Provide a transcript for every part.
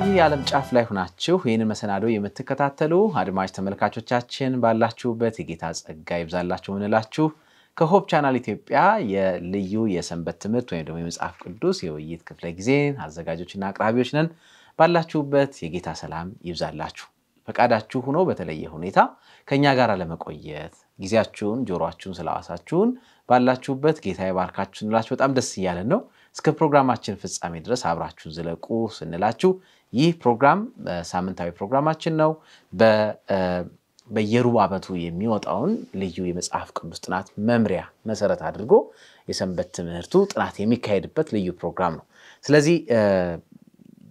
በተለያየ የዓለም ጫፍ ላይ ሁናችሁ ይህንን መሰናዶ የምትከታተሉ አድማጭ ተመልካቾቻችን ባላችሁበት የጌታ ጸጋ ይብዛላችሁ ምንላችሁ ከሆፕ ቻናል ኢትዮጵያ የልዩ የሰንበት ትምህርት ወይም ደግሞ የመጽሐፍ ቅዱስ የውይይት ክፍለ ጊዜ አዘጋጆችና አቅራቢዎች ነን። ባላችሁበት የጌታ ሰላም ይብዛላችሁ። ፈቃዳችሁ ሆኖ በተለየ ሁኔታ ከእኛ ጋር ለመቆየት ጊዜያችሁን፣ ጆሮችሁን ስለዋሳችሁን ባላችሁበት ጌታ ይባርካችሁ ስንላችሁ በጣም ደስ እያለን ነው። እስከ ፕሮግራማችን ፍጻሜ ድረስ አብራችሁን ዝለቁ ስንላችሁ ይህ ፕሮግራም ሳምንታዊ ፕሮግራማችን ነው። በየሩብ ዓመቱ የሚወጣውን ልዩ የመጽሐፍ ቅዱስ ጥናት መምሪያ መሰረት አድርጎ የሰንበት ትምህርቱ ጥናት የሚካሄድበት ልዩ ፕሮግራም ነው። ስለዚህ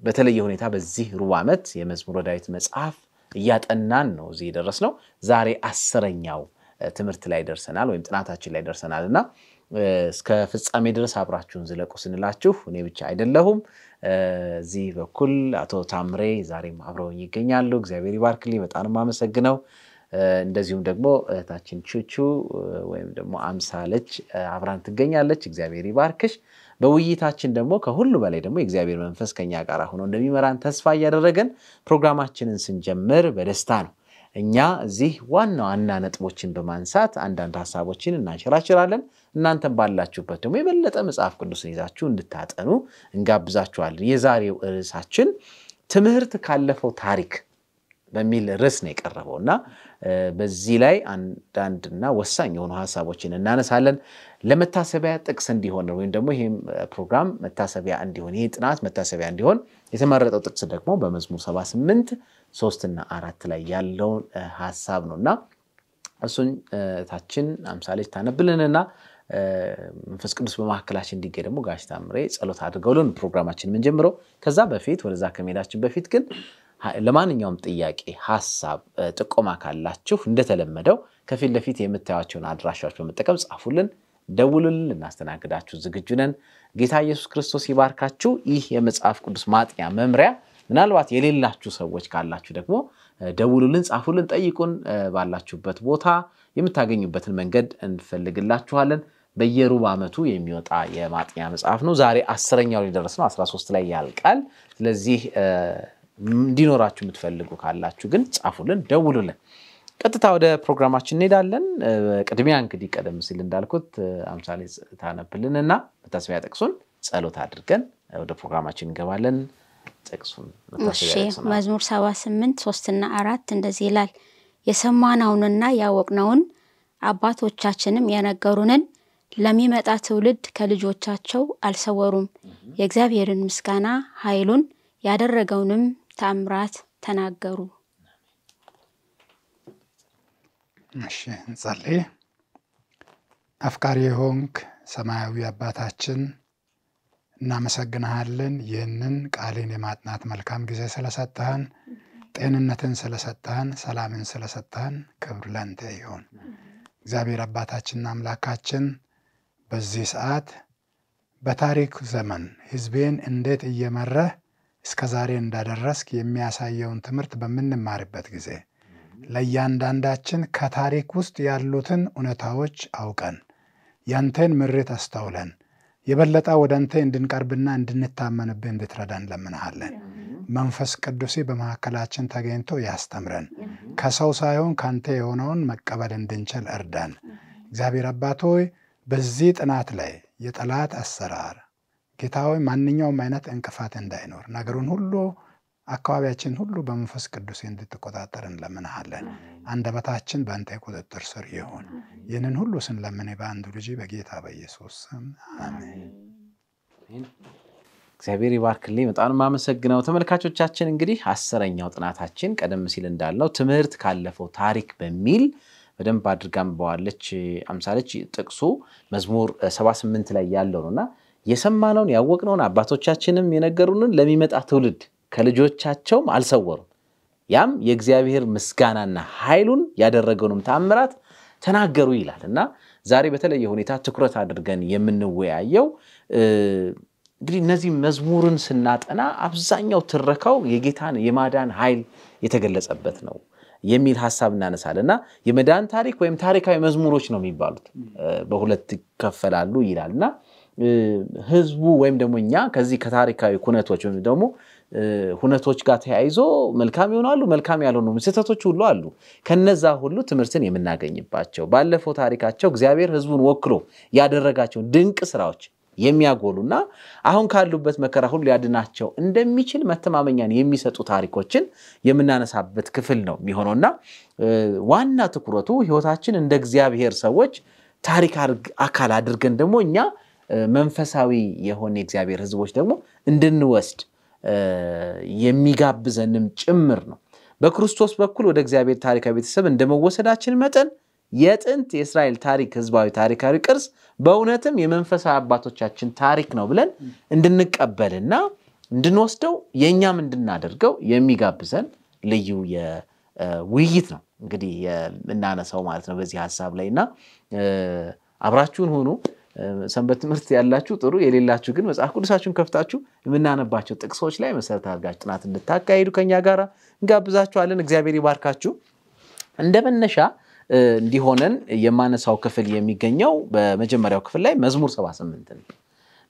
በተለየ ሁኔታ በዚህ ሩብ ዓመት የመዝሙረ ዳዊት መጽሐፍ እያጠናን ነው እዚህ የደረስነው። ዛሬ አስረኛው ትምህርት ላይ ደርሰናል፣ ወይም ጥናታችን ላይ ደርሰናል እና እስከ ፍጻሜ ድረስ አብራችሁን ዝለቁ ስንላችሁ እኔ ብቻ አይደለሁም። እዚህ በኩል አቶ ታምሬ ዛሬም አብረውኝ ይገኛሉ። እግዚአብሔር ይባርክልኝ። በጣም አመሰግነው። እንደዚሁም ደግሞ እህታችን ቹቹ ወይም ደግሞ አምሳለች አብራን ትገኛለች። እግዚአብሔር ይባርክሽ። በውይይታችን ደግሞ ከሁሉ በላይ ደግሞ የእግዚአብሔር መንፈስ ከኛ ጋር ሆኖ እንደሚመራን ተስፋ እያደረገን ፕሮግራማችንን ስንጀምር በደስታ ነው እኛ እዚህ ዋና ዋና ነጥቦችን በማንሳት አንዳንድ ሀሳቦችን እናንሸራሽራለን። እናንተም ባላችሁበት ደግሞ የበለጠ መጽሐፍ ቅዱስን ይዛችሁ እንድታጠኑ እንጋብዛችኋለን። የዛሬው ርዕሳችን ትምህርት ካለፈው ታሪክ በሚል ርዕስ ነው የቀረበው እና በዚህ ላይ አንዳንድና ወሳኝ የሆኑ ሀሳቦችን እናነሳለን። ለመታሰቢያ ጥቅስ እንዲሆን ወይም ደግሞ ይህም ፕሮግራም መታሰቢያ እንዲሆን ይህ ጥናት መታሰቢያ እንዲሆን የተመረጠው ጥቅስ ደግሞ በመዝሙር 78 ሶስትና አራት ላይ ያለውን ሀሳብ ነው እና እሱን ታችን አምሳሌች ታነብልንና መንፈስ ቅዱስ በማካከላችን እንዲገኝ ደግሞ ጋሽ ታምሬ ጸሎት አድርገውልን ፕሮግራማችን የምንጀምረው። ከዛ በፊት ወደዛ ከመሄዳችን በፊት ግን ለማንኛውም ጥያቄ፣ ሀሳብ፣ ጥቆማ ካላችሁ እንደተለመደው ከፊት ለፊት የምታዩቸውን አድራሻዎች በመጠቀም ጻፉልን፣ ደውሉልን፣ ልናስተናግዳችሁ ዝግጁ ነን። ጌታ ኢየሱስ ክርስቶስ ይባርካችሁ። ይህ የመጽሐፍ ቅዱስ ማጥኛ መምሪያ ምናልባት የሌላችሁ ሰዎች ካላችሁ ደግሞ ደውሉልን፣ ጻፉልን፣ ጠይቁን። ባላችሁበት ቦታ የምታገኙበትን መንገድ እንፈልግላችኋለን። በየሩብ ዓመቱ የሚወጣ የማጥኛ መጽሐፍ ነው። ዛሬ አስረኛው ሊደረስ ነው፣ 13 ላይ ያልቃል። ስለዚህ እንዲኖራችሁ የምትፈልጉ ካላችሁ ግን ጻፉልን፣ ደውሉልን። ቀጥታ ወደ ፕሮግራማችን እንሄዳለን። ቅድሚያ እንግዲህ ቀደም ሲል እንዳልኩት አምሳሌ ታነብልን እና መታሰቢያ ጠቅሱን ጸሎት አድርገን ወደ ፕሮግራማችን እንገባለን። ጥቅሱን መዝሙር ሰባ ስምንት ሶስትና አራት እንደዚህ ይላል የሰማነውንና ያወቅነውን አባቶቻችንም የነገሩንን ለሚመጣ ትውልድ ከልጆቻቸው አልሰወሩም። የእግዚአብሔርን ምስጋና ኃይሉን ያደረገውንም ተምራት ተናገሩ። እሺ እንጸልይ። አፍቃሪ የሆንክ ሰማያዊ አባታችን እናመሰግንሃለን። ይህንን ቃልን የማጥናት መልካም ጊዜ ስለሰጠህን፣ ጤንነትን ስለሰጠህን፣ ሰላምን ስለሰጠህን ክብር ለንተ ይሁን። እግዚአብሔር አባታችንና አምላካችን በዚህ ሰዓት በታሪክ ዘመን ህዝቤን እንዴት እየመረህ እስከ ዛሬ እንዳደረስክ የሚያሳየውን ትምህርት በምንማርበት ጊዜ ለእያንዳንዳችን ከታሪክ ውስጥ ያሉትን እውነታዎች አውቀን ያንተን ምሬት አስተውለን የበለጠ ወደ አንተ እንድንቀርብና እንድንታመንብህ እንድትረዳ እንለምንሃለን። መንፈስ ቅዱሴ በመካከላችን ተገኝቶ ያስተምረን። ከሰው ሳይሆን ከአንተ የሆነውን መቀበል እንድንችል እርዳን። እግዚአብሔር አባት ሆይ በዚህ ጥናት ላይ የጠላት አሰራር ጌታ ሆይ ማንኛውም አይነት እንቅፋት እንዳይኖር ነገሩን ሁሉ አካባቢያችን ሁሉ በመንፈስ ቅዱስ እንድትቆጣጠር አንድ አንደበታችን በአንተ ቁጥጥር ስር ይሁን። ይህንን ሁሉ ስንለምን በአንዱ ልጅ በጌታ በኢየሱስ ስም አሜን። እግዚአብሔር ይባርክልኝ። በጣም የማመሰግነው ተመልካቾቻችን፣ እንግዲህ አስረኛው ጥናታችን ቀደም ሲል እንዳልነው ትምህርት ካለፈው ታሪክ በሚል በደንብ አድርጋ አንብበዋለች አምሳለች። ጥቅሱ መዝሙር 78 ላይ ያለው ነውና የሰማነውን ያወቅነውን አባቶቻችንም የነገሩንን ለሚመጣ ትውልድ ከልጆቻቸውም አልሰወሩም። ያም የእግዚአብሔር ምስጋናና ኃይሉን ያደረገውንም ተአምራት ተናገሩ ይላል እና ዛሬ በተለየ ሁኔታ ትኩረት አድርገን የምንወያየው እንግዲህ እነዚህ መዝሙርን ስናጠና አብዛኛው ትረካው የጌታን የማዳን ኃይል የተገለጸበት ነው የሚል ሀሳብ እናነሳል እና የመዳን ታሪክ ወይም ታሪካዊ መዝሙሮች ነው የሚባሉት በሁለት ይከፈላሉ ይላል እና ህዝቡ ወይም ደግሞ እኛ ከዚህ ከታሪካዊ ኩነቶች ወይም ደግሞ ሁነቶች ጋር ተያይዞ መልካም ይሆናሉ፣ መልካም ያልሆኑ ስህተቶች ሁሉ አሉ። ከነዛ ሁሉ ትምህርትን የምናገኝባቸው ባለፈው ታሪካቸው እግዚአብሔር ሕዝቡን ወክሎ ያደረጋቸውን ድንቅ ስራዎች የሚያጎሉና አሁን ካሉበት መከራ ሁሉ ሊያድናቸው እንደሚችል መተማመኛን የሚሰጡ ታሪኮችን የምናነሳበት ክፍል ነው የሚሆነውና ዋና ትኩረቱ ህይወታችን እንደ እግዚአብሔር ሰዎች ታሪክ አካል አድርገን ደግሞ እኛ መንፈሳዊ የሆነ የእግዚአብሔር ህዝቦች ደግሞ እንድንወስድ የሚጋብዘንም ጭምር ነው። በክርስቶስ በኩል ወደ እግዚአብሔር ታሪካዊ ቤተሰብ እንደመወሰዳችን መጠን የጥንት የእስራኤል ታሪክ ህዝባዊ ታሪካዊ ቅርስ በእውነትም የመንፈሳዊ አባቶቻችን ታሪክ ነው ብለን እንድንቀበልና እንድንወስደው የእኛም እንድናደርገው የሚጋብዘን ልዩ የውይይት ነው እንግዲህ የምናነሳው ማለት ነው በዚህ ሀሳብ ላይ እና አብራችሁን ሁኑ። ሰንበት ትምህርት ያላችሁ ጥሩ፣ የሌላችሁ ግን መጽሐፍ ቅዱሳችሁን ከፍታችሁ የምናነባቸው ጥቅሶች ላይ መሰረት አድርጋችሁ ጥናት እንድታካሄዱ ከኛ ጋር እንጋብዛችኋለን። እግዚአብሔር ይባርካችሁ። እንደ መነሻ እንዲሆነን የማነሳው ክፍል የሚገኘው በመጀመሪያው ክፍል ላይ መዝሙር 78 ነው።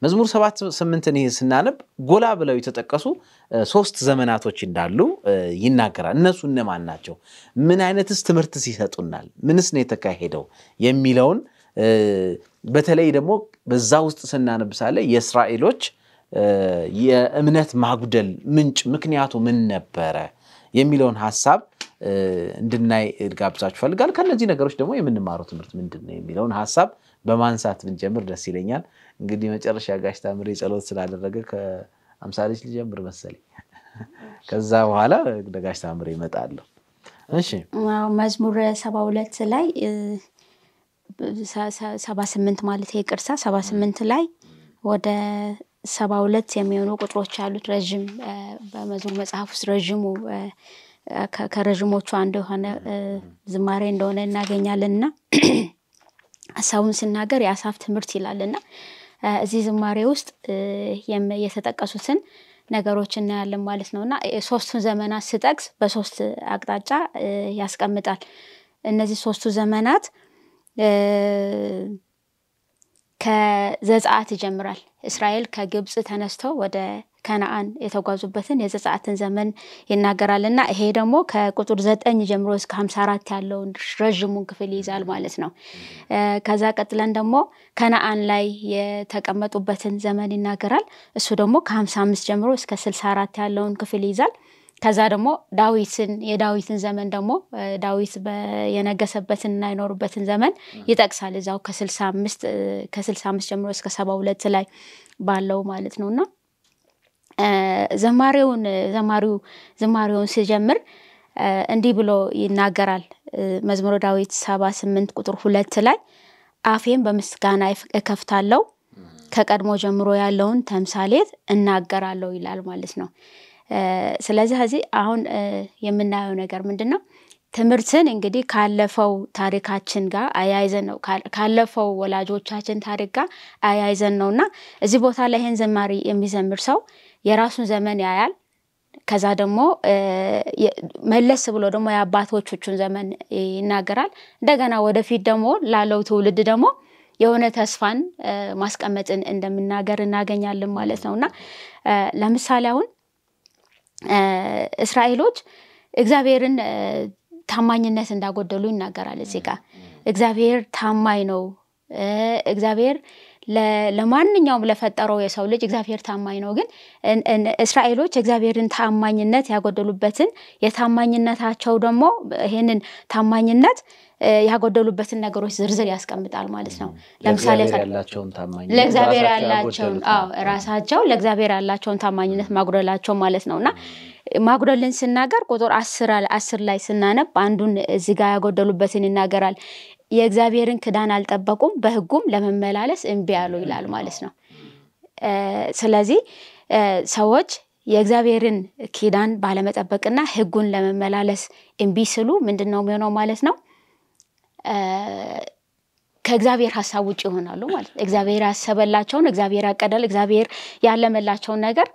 መዝሙር 78ን ይህ ስናነብ ጎላ ብለው የተጠቀሱ ሶስት ዘመናቶች እንዳሉ ይናገራል። እነሱ እነማን ናቸው? ምን አይነትስ ትምህርት ሲሰጡናል? ምንስ ነው የተካሄደው? የሚለውን በተለይ ደግሞ በዛ ውስጥ ስናነብሳለ የእስራኤሎች የእምነት ማጉደል ምንጭ ምክንያቱ ምን ነበረ የሚለውን ሀሳብ እንድናይ ጋብዛችሁ ፈልጋል። ከነዚህ ነገሮች ደግሞ የምንማረው ትምህርት ምንድን ነው የሚለውን ሀሳብ በማንሳት ብንጀምር ደስ ይለኛል። እንግዲህ መጨረሻ ጋሽ ታምሬ ጸሎት ስላደረገ ከአምሳ ልጅ ልጀምር መሰለኝ። ከዛ በኋላ ለጋሽ ታምሬ ይመጣለሁ። እሺ መዝሙር ሰባ ሁለት ላይ ሰባ ስምንት ማለት ይቅርታ ሰባ ስምንት ላይ ወደ ሰባ ሁለት የሚሆኑ ቁጥሮች ያሉት ረዥም በመዝሙር መጽሐፍ ውስጥ ረዥሙ ከረዥሞቹ አንዱ የሆነ ዝማሬ እንደሆነ እናገኛለን እና ሀሳቡን ስናገር የአሳፍ ትምህርት ይላል እና እዚህ ዝማሬ ውስጥ የተጠቀሱትን ነገሮች እናያለን ማለት ነው እና ሶስቱን ዘመናት ስጠቅስ በሶስት አቅጣጫ ያስቀምጣል እነዚህ ሶስቱ ዘመናት ከዘጸአት ይጀምራል። እስራኤል ከግብፅ ተነስተው ወደ ከነአን የተጓዙበትን የዘጸአትን ዘመን ይናገራል እና ይሄ ደግሞ ከቁጥር ዘጠኝ ጀምሮ እስከ ሀምሳ አራት ያለውን ረዥሙን ክፍል ይይዛል ማለት ነው። ከዛ ቀጥለን ደግሞ ከነአን ላይ የተቀመጡበትን ዘመን ይናገራል። እሱ ደግሞ ከሀምሳ አምስት ጀምሮ እስከ ስልሳ አራት ያለውን ክፍል ይይዛል። ከዛ ደግሞ ዳዊትን የዳዊትን ዘመን ደግሞ ዳዊት የነገሰበትንና የኖሩበትን ዘመን ይጠቅሳል እዛው ከስልሳ አምስት ጀምሮ እስከ ሰባ ሁለት ላይ ባለው ማለት ነው እና ዘማሪውን ዘማሪው ዝማሬውን ሲጀምር እንዲህ ብሎ ይናገራል መዝሙረ ዳዊት ሰባ ስምንት ቁጥር ሁለት ላይ አፌን በምስጋና እከፍታለው ከቀድሞ ጀምሮ ያለውን ተምሳሌት እናገራለሁ ይላል ማለት ነው ስለዚህ እዚህ አሁን የምናየው ነገር ምንድን ነው? ትምህርትን እንግዲህ ካለፈው ታሪካችን ጋር አያይዘን ነው ካለፈው ወላጆቻችን ታሪክ ጋር አያይዘን ነው እና እዚህ ቦታ ላይ ይህን ዘማሪ የሚዘምር ሰው የራሱን ዘመን ያያል። ከዛ ደግሞ መለስ ብሎ ደግሞ የአባቶቹን ዘመን ይናገራል። እንደገና ወደፊት ደግሞ ላለው ትውልድ ደግሞ የሆነ ተስፋን ማስቀመጥን እንደምናገር እናገኛለን ማለት ነው እና ለምሳሌ አሁን እስራኤሎች እግዚአብሔርን ታማኝነት እንዳጎደሉ ይናገራል። እዚህ ጋር እግዚአብሔር ታማኝ ነው። እግዚአብሔር ለማንኛውም ለፈጠረው የሰው ልጅ እግዚአብሔር ታማኝ ነው። ግን እስራኤሎች እግዚአብሔርን ታማኝነት ያጎደሉበትን የታማኝነታቸው ደግሞ ይህንን ታማኝነት ያጎደሉበትን ነገሮች ዝርዝር ያስቀምጣል ማለት ነው። ለምሳሌ ለእግዚአብሔር ያላቸውን ራሳቸው ለእግዚአብሔር ያላቸውን ታማኝነት ማጉደላቸው ማለት ነው እና ማጉደልን ስናገር ቁጥር አስር ላይ ስናነብ አንዱን እዚጋ ያጎደሉበትን ይናገራል። የእግዚአብሔርን ክዳን አልጠበቁም፣ በህጉም ለመመላለስ እምቢ ያሉ ይላል ማለት ነው። ስለዚህ ሰዎች የእግዚአብሔርን ኪዳን ባለመጠበቅና ህጉን ለመመላለስ እምቢ ስሉ ምንድን ነው የሚሆነው ማለት ነው ከእግዚአብሔር ሀሳብ ውጭ ይሆናሉ ማለት ነው። እግዚአብሔር ያሰበላቸውን እግዚአብሔር ያቀዳል እግዚአብሔር ያለመላቸውን ነገር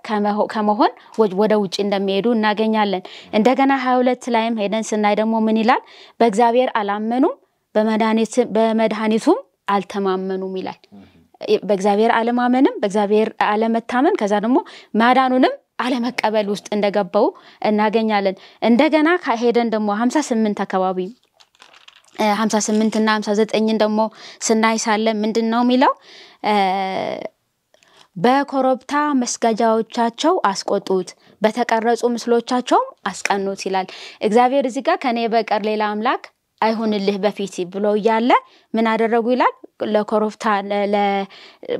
ከመሆን ወደ ውጭ እንደሚሄዱ እናገኛለን። እንደገና ሀያ ሁለት ላይም ሄደን ስናይ ደግሞ ምን ይላል? በእግዚአብሔር አላመኑም በመድኃኒቱም አልተማመኑም ይላል። በእግዚአብሔር አለማመንም በእግዚአብሔር አለመታመን ከዛ ደግሞ ማዳኑንም አለመቀበል ውስጥ እንደገባው እናገኛለን። እንደገና ከሄደን ደግሞ ሀምሳ ስምንት አካባቢ ሀምሳ ስምንት እና ሀምሳ ዘጠኝን ደግሞ ስናይ ሳለ ምንድን ነው የሚለው በኮረብታ መስገጃዎቻቸው አስቆጡት፣ በተቀረጹ ምስሎቻቸውም አስቀኑት ይላል። እግዚአብሔር እዚህ ጋር ከእኔ በቀር ሌላ አምላክ አይሁንልህ በፊት ብሎ እያለ ምን አደረጉ ይላል።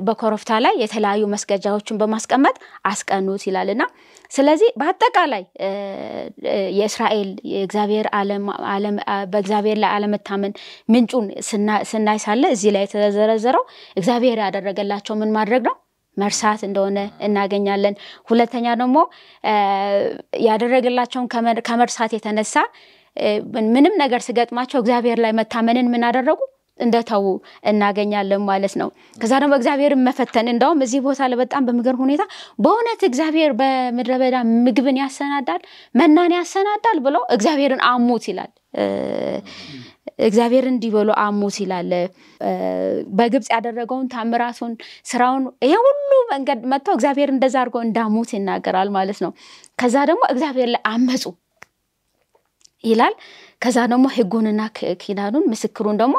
በኮረብታ ላይ የተለያዩ መስገጃዎችን በማስቀመጥ አስቀኑት ይላልና ስለዚህ በአጠቃላይ የእስራኤል የእግዚአብሔር በእግዚአብሔር ላይ አለመታመን ምንጩን ስናይ ሳለ እዚህ ላይ የተዘረዘረው እግዚአብሔር ያደረገላቸው ምን ማድረግ ነው መርሳት እንደሆነ እናገኛለን። ሁለተኛ ደግሞ ያደረገላቸውን ከመርሳት የተነሳ ምንም ነገር ስገጥማቸው እግዚአብሔር ላይ መታመንን ምን አደረጉ እንደተዉ እናገኛለን ማለት ነው። ከዛ ደግሞ እግዚአብሔርን መፈተን እንደውም እዚህ ቦታ ለበጣም በጣም ሁኔታ በእውነት እግዚአብሔር በምድረ በዳ ምግብን ያሰናዳል፣ መናን ያሰናዳል ብለው እግዚአብሔርን አሙት ይላል። እግዚአብሔር እንዲህ አሙት ይላል። በግብፅ ያደረገውን ታምራቱን፣ ስራውን ይሄ ሁሉ መንገድ መጥተው እግዚአብሔር እንደዛ አድርገው እንዳሙት ይናገራል ማለት ነው። ከዛ ደግሞ እግዚአብሔር ላይ አመፁ ይላል። ከዛ ደግሞ ህጉንና ኪዳኑን ምስክሩን ደግሞ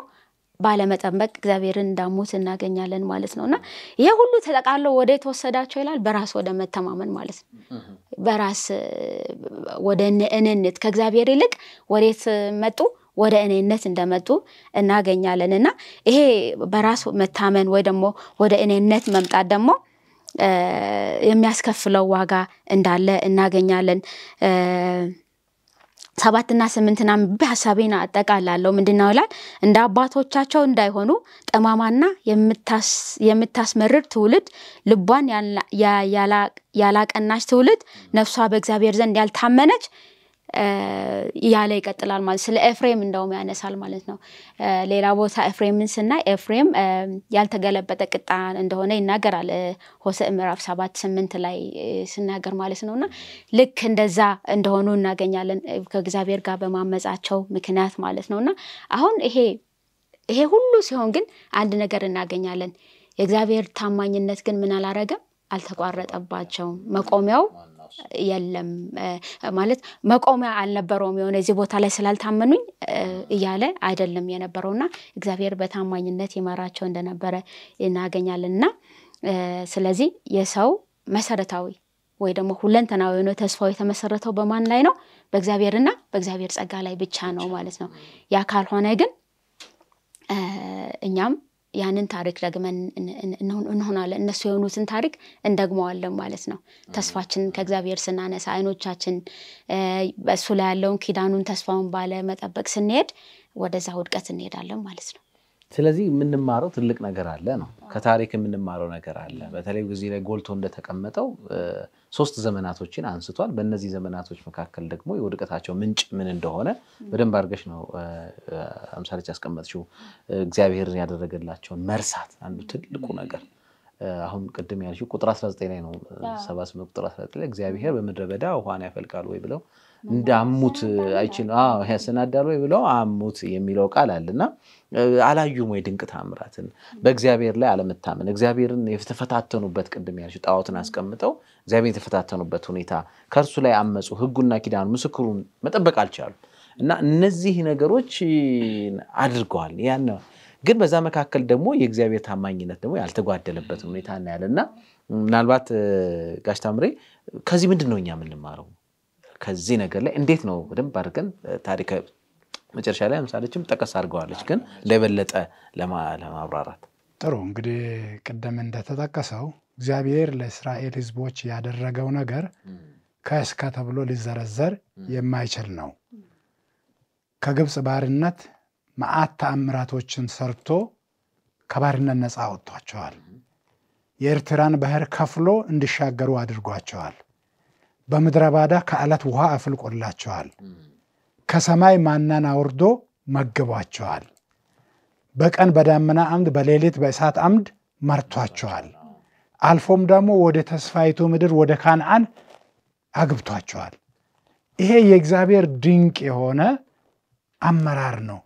ባለመጠበቅ እግዚአብሔርን እንዳሞት እናገኛለን ማለት ነው። እና ይህ ሁሉ ተጠቃሎ ወደ የተወሰዳቸው ይላል በራስ ወደ መተማመን ማለት ነው። በራስ ወደ እኔነት ከእግዚአብሔር ይልቅ ወዴት መጡ? ወደ እኔነት እንደመጡ እናገኛለን። እና ይሄ በራስ መታመን ወይ ደግሞ ወደ እኔነት መምጣት ደግሞ የሚያስከፍለው ዋጋ እንዳለ እናገኛለን። ሰባትና ስምንትና በሀሳቤን አጠቃላለው። ምንድነው ይላል እንደ አባቶቻቸው እንዳይሆኑ ጠማማና የምታስመርር ትውልድ ልቧን ያላቀናች ትውልድ ነፍሷ በእግዚአብሔር ዘንድ ያልታመነች እያለ ይቀጥላል ማለት ስለ ኤፍሬም እንደውም ያነሳል ማለት ነው። ሌላ ቦታ ኤፍሬምን ስናይ ኤፍሬም ያልተገለበጠ ቅጣ እንደሆነ ይናገራል ሆሴዕ ምዕራፍ ሰባት ስምንት ላይ ስናገር ማለት ነው እና ልክ እንደዛ እንደሆኑ እናገኛለን ከእግዚአብሔር ጋር በማመፃቸው ምክንያት ማለት ነው እና አሁን ይሄ ይሄ ሁሉ ሲሆን ግን አንድ ነገር እናገኛለን የእግዚአብሔር ታማኝነት ግን ምን አላረገም አልተቋረጠባቸውም መቆሚያው የለም ማለት መቆሚያ አልነበረውም። የሆነ እዚህ ቦታ ላይ ስላልታመኑኝ እያለ አይደለም የነበረው ና እግዚአብሔር በታማኝነት ይመራቸው እንደነበረ እናገኛለን እና ስለዚህ የሰው መሰረታዊ ወይ ደግሞ ሁለንተናዊ የሆነ ተስፋው የተመሰረተው በማን ላይ ነው? በእግዚአብሔርና በእግዚአብሔር ጸጋ ላይ ብቻ ነው ማለት ነው። ያ ካልሆነ ግን እኛም ያንን ታሪክ ደግመን እንሆናለን እነሱ የሆኑትን ታሪክ እንደግመዋለን ማለት ነው ተስፋችንን ከእግዚአብሔር ስናነሳ አይኖቻችን በእሱ ላይ ያለውን ኪዳኑን ተስፋውን ባለ መጠበቅ ስንሄድ ወደዛ ውድቀት እንሄዳለን ማለት ነው ስለዚህ የምንማረው ትልቅ ነገር አለ ነው። ከታሪክ የምንማረው ነገር አለ። በተለይ እዚህ ላይ ጎልቶ እንደተቀመጠው ሶስት ዘመናቶችን አንስቷል። በእነዚህ ዘመናቶች መካከል ደግሞ የውድቀታቸው ምንጭ ምን እንደሆነ በደንብ አድርገሽ ነው አምሳለች ያስቀመጥሽው። እግዚአብሔር ያደረገላቸውን መርሳት አንዱ ትልቁ ነገር አሁን ቅድም ያልሽው ቁጥር 19 ላይ ነው ሰባ ስምንት ቁጥር 19 ላይ እግዚአብሔር በምድረ በዳ ውሃን ያፈልቃል ወይ ብለው እንደ አሙት አይችል ያሰናዳል ወይ ብለው አሙት የሚለው ቃል አለና አላዩም ወይ ድንቅ ታምራትን በእግዚአብሔር ላይ አለመታመን እግዚአብሔርን የተፈታተኑበት ቅድም ያልሽው ጣዖትን አስቀምጠው እግዚአብሔር የተፈታተኑበት ሁኔታ ከእርሱ ላይ አመፁ ህጉና ኪዳኑ ምስክሩን መጠበቅ አልቻሉ እና እነዚህ ነገሮች አድርገዋል ያን ግን በዛ መካከል ደግሞ የእግዚአብሔር ታማኝነት ደግሞ ያልተጓደለበት ሁኔታ እናያለና ምናልባት ጋሽ ታምሬ ከዚህ ምንድን ነው እኛ የምንማረው ከዚህ ነገር ላይ እንዴት ነው በደንብ አድርገን ታሪክ መጨረሻ ላይ ምሳሌችም ጠቀስ አድርገዋለች፣ ግን ለበለጠ ለማብራራት ጥሩ። እንግዲህ ቅድም እንደተጠቀሰው እግዚአብሔር ለእስራኤል ሕዝቦች ያደረገው ነገር ከእስከ ተብሎ ሊዘረዘር የማይችል ነው። ከግብፅ ባርነት መዓት ተአምራቶችን ሰርቶ ከባርነት ነፃ አወጥቷቸዋል። የኤርትራን ባህር ከፍሎ እንዲሻገሩ አድርጓቸዋል። በምድረ ባዳ ከዓለት ውሃ አፍልቆላቸዋል። ከሰማይ ማናን አውርዶ መግቧቸዋል። በቀን በዳመና አምድ በሌሊት በእሳት አምድ መርቷቸዋል። አልፎም ደግሞ ወደ ተስፋይቱ ምድር ወደ ካንአን አግብቷቸዋል። ይሄ የእግዚአብሔር ድንቅ የሆነ አመራር ነው።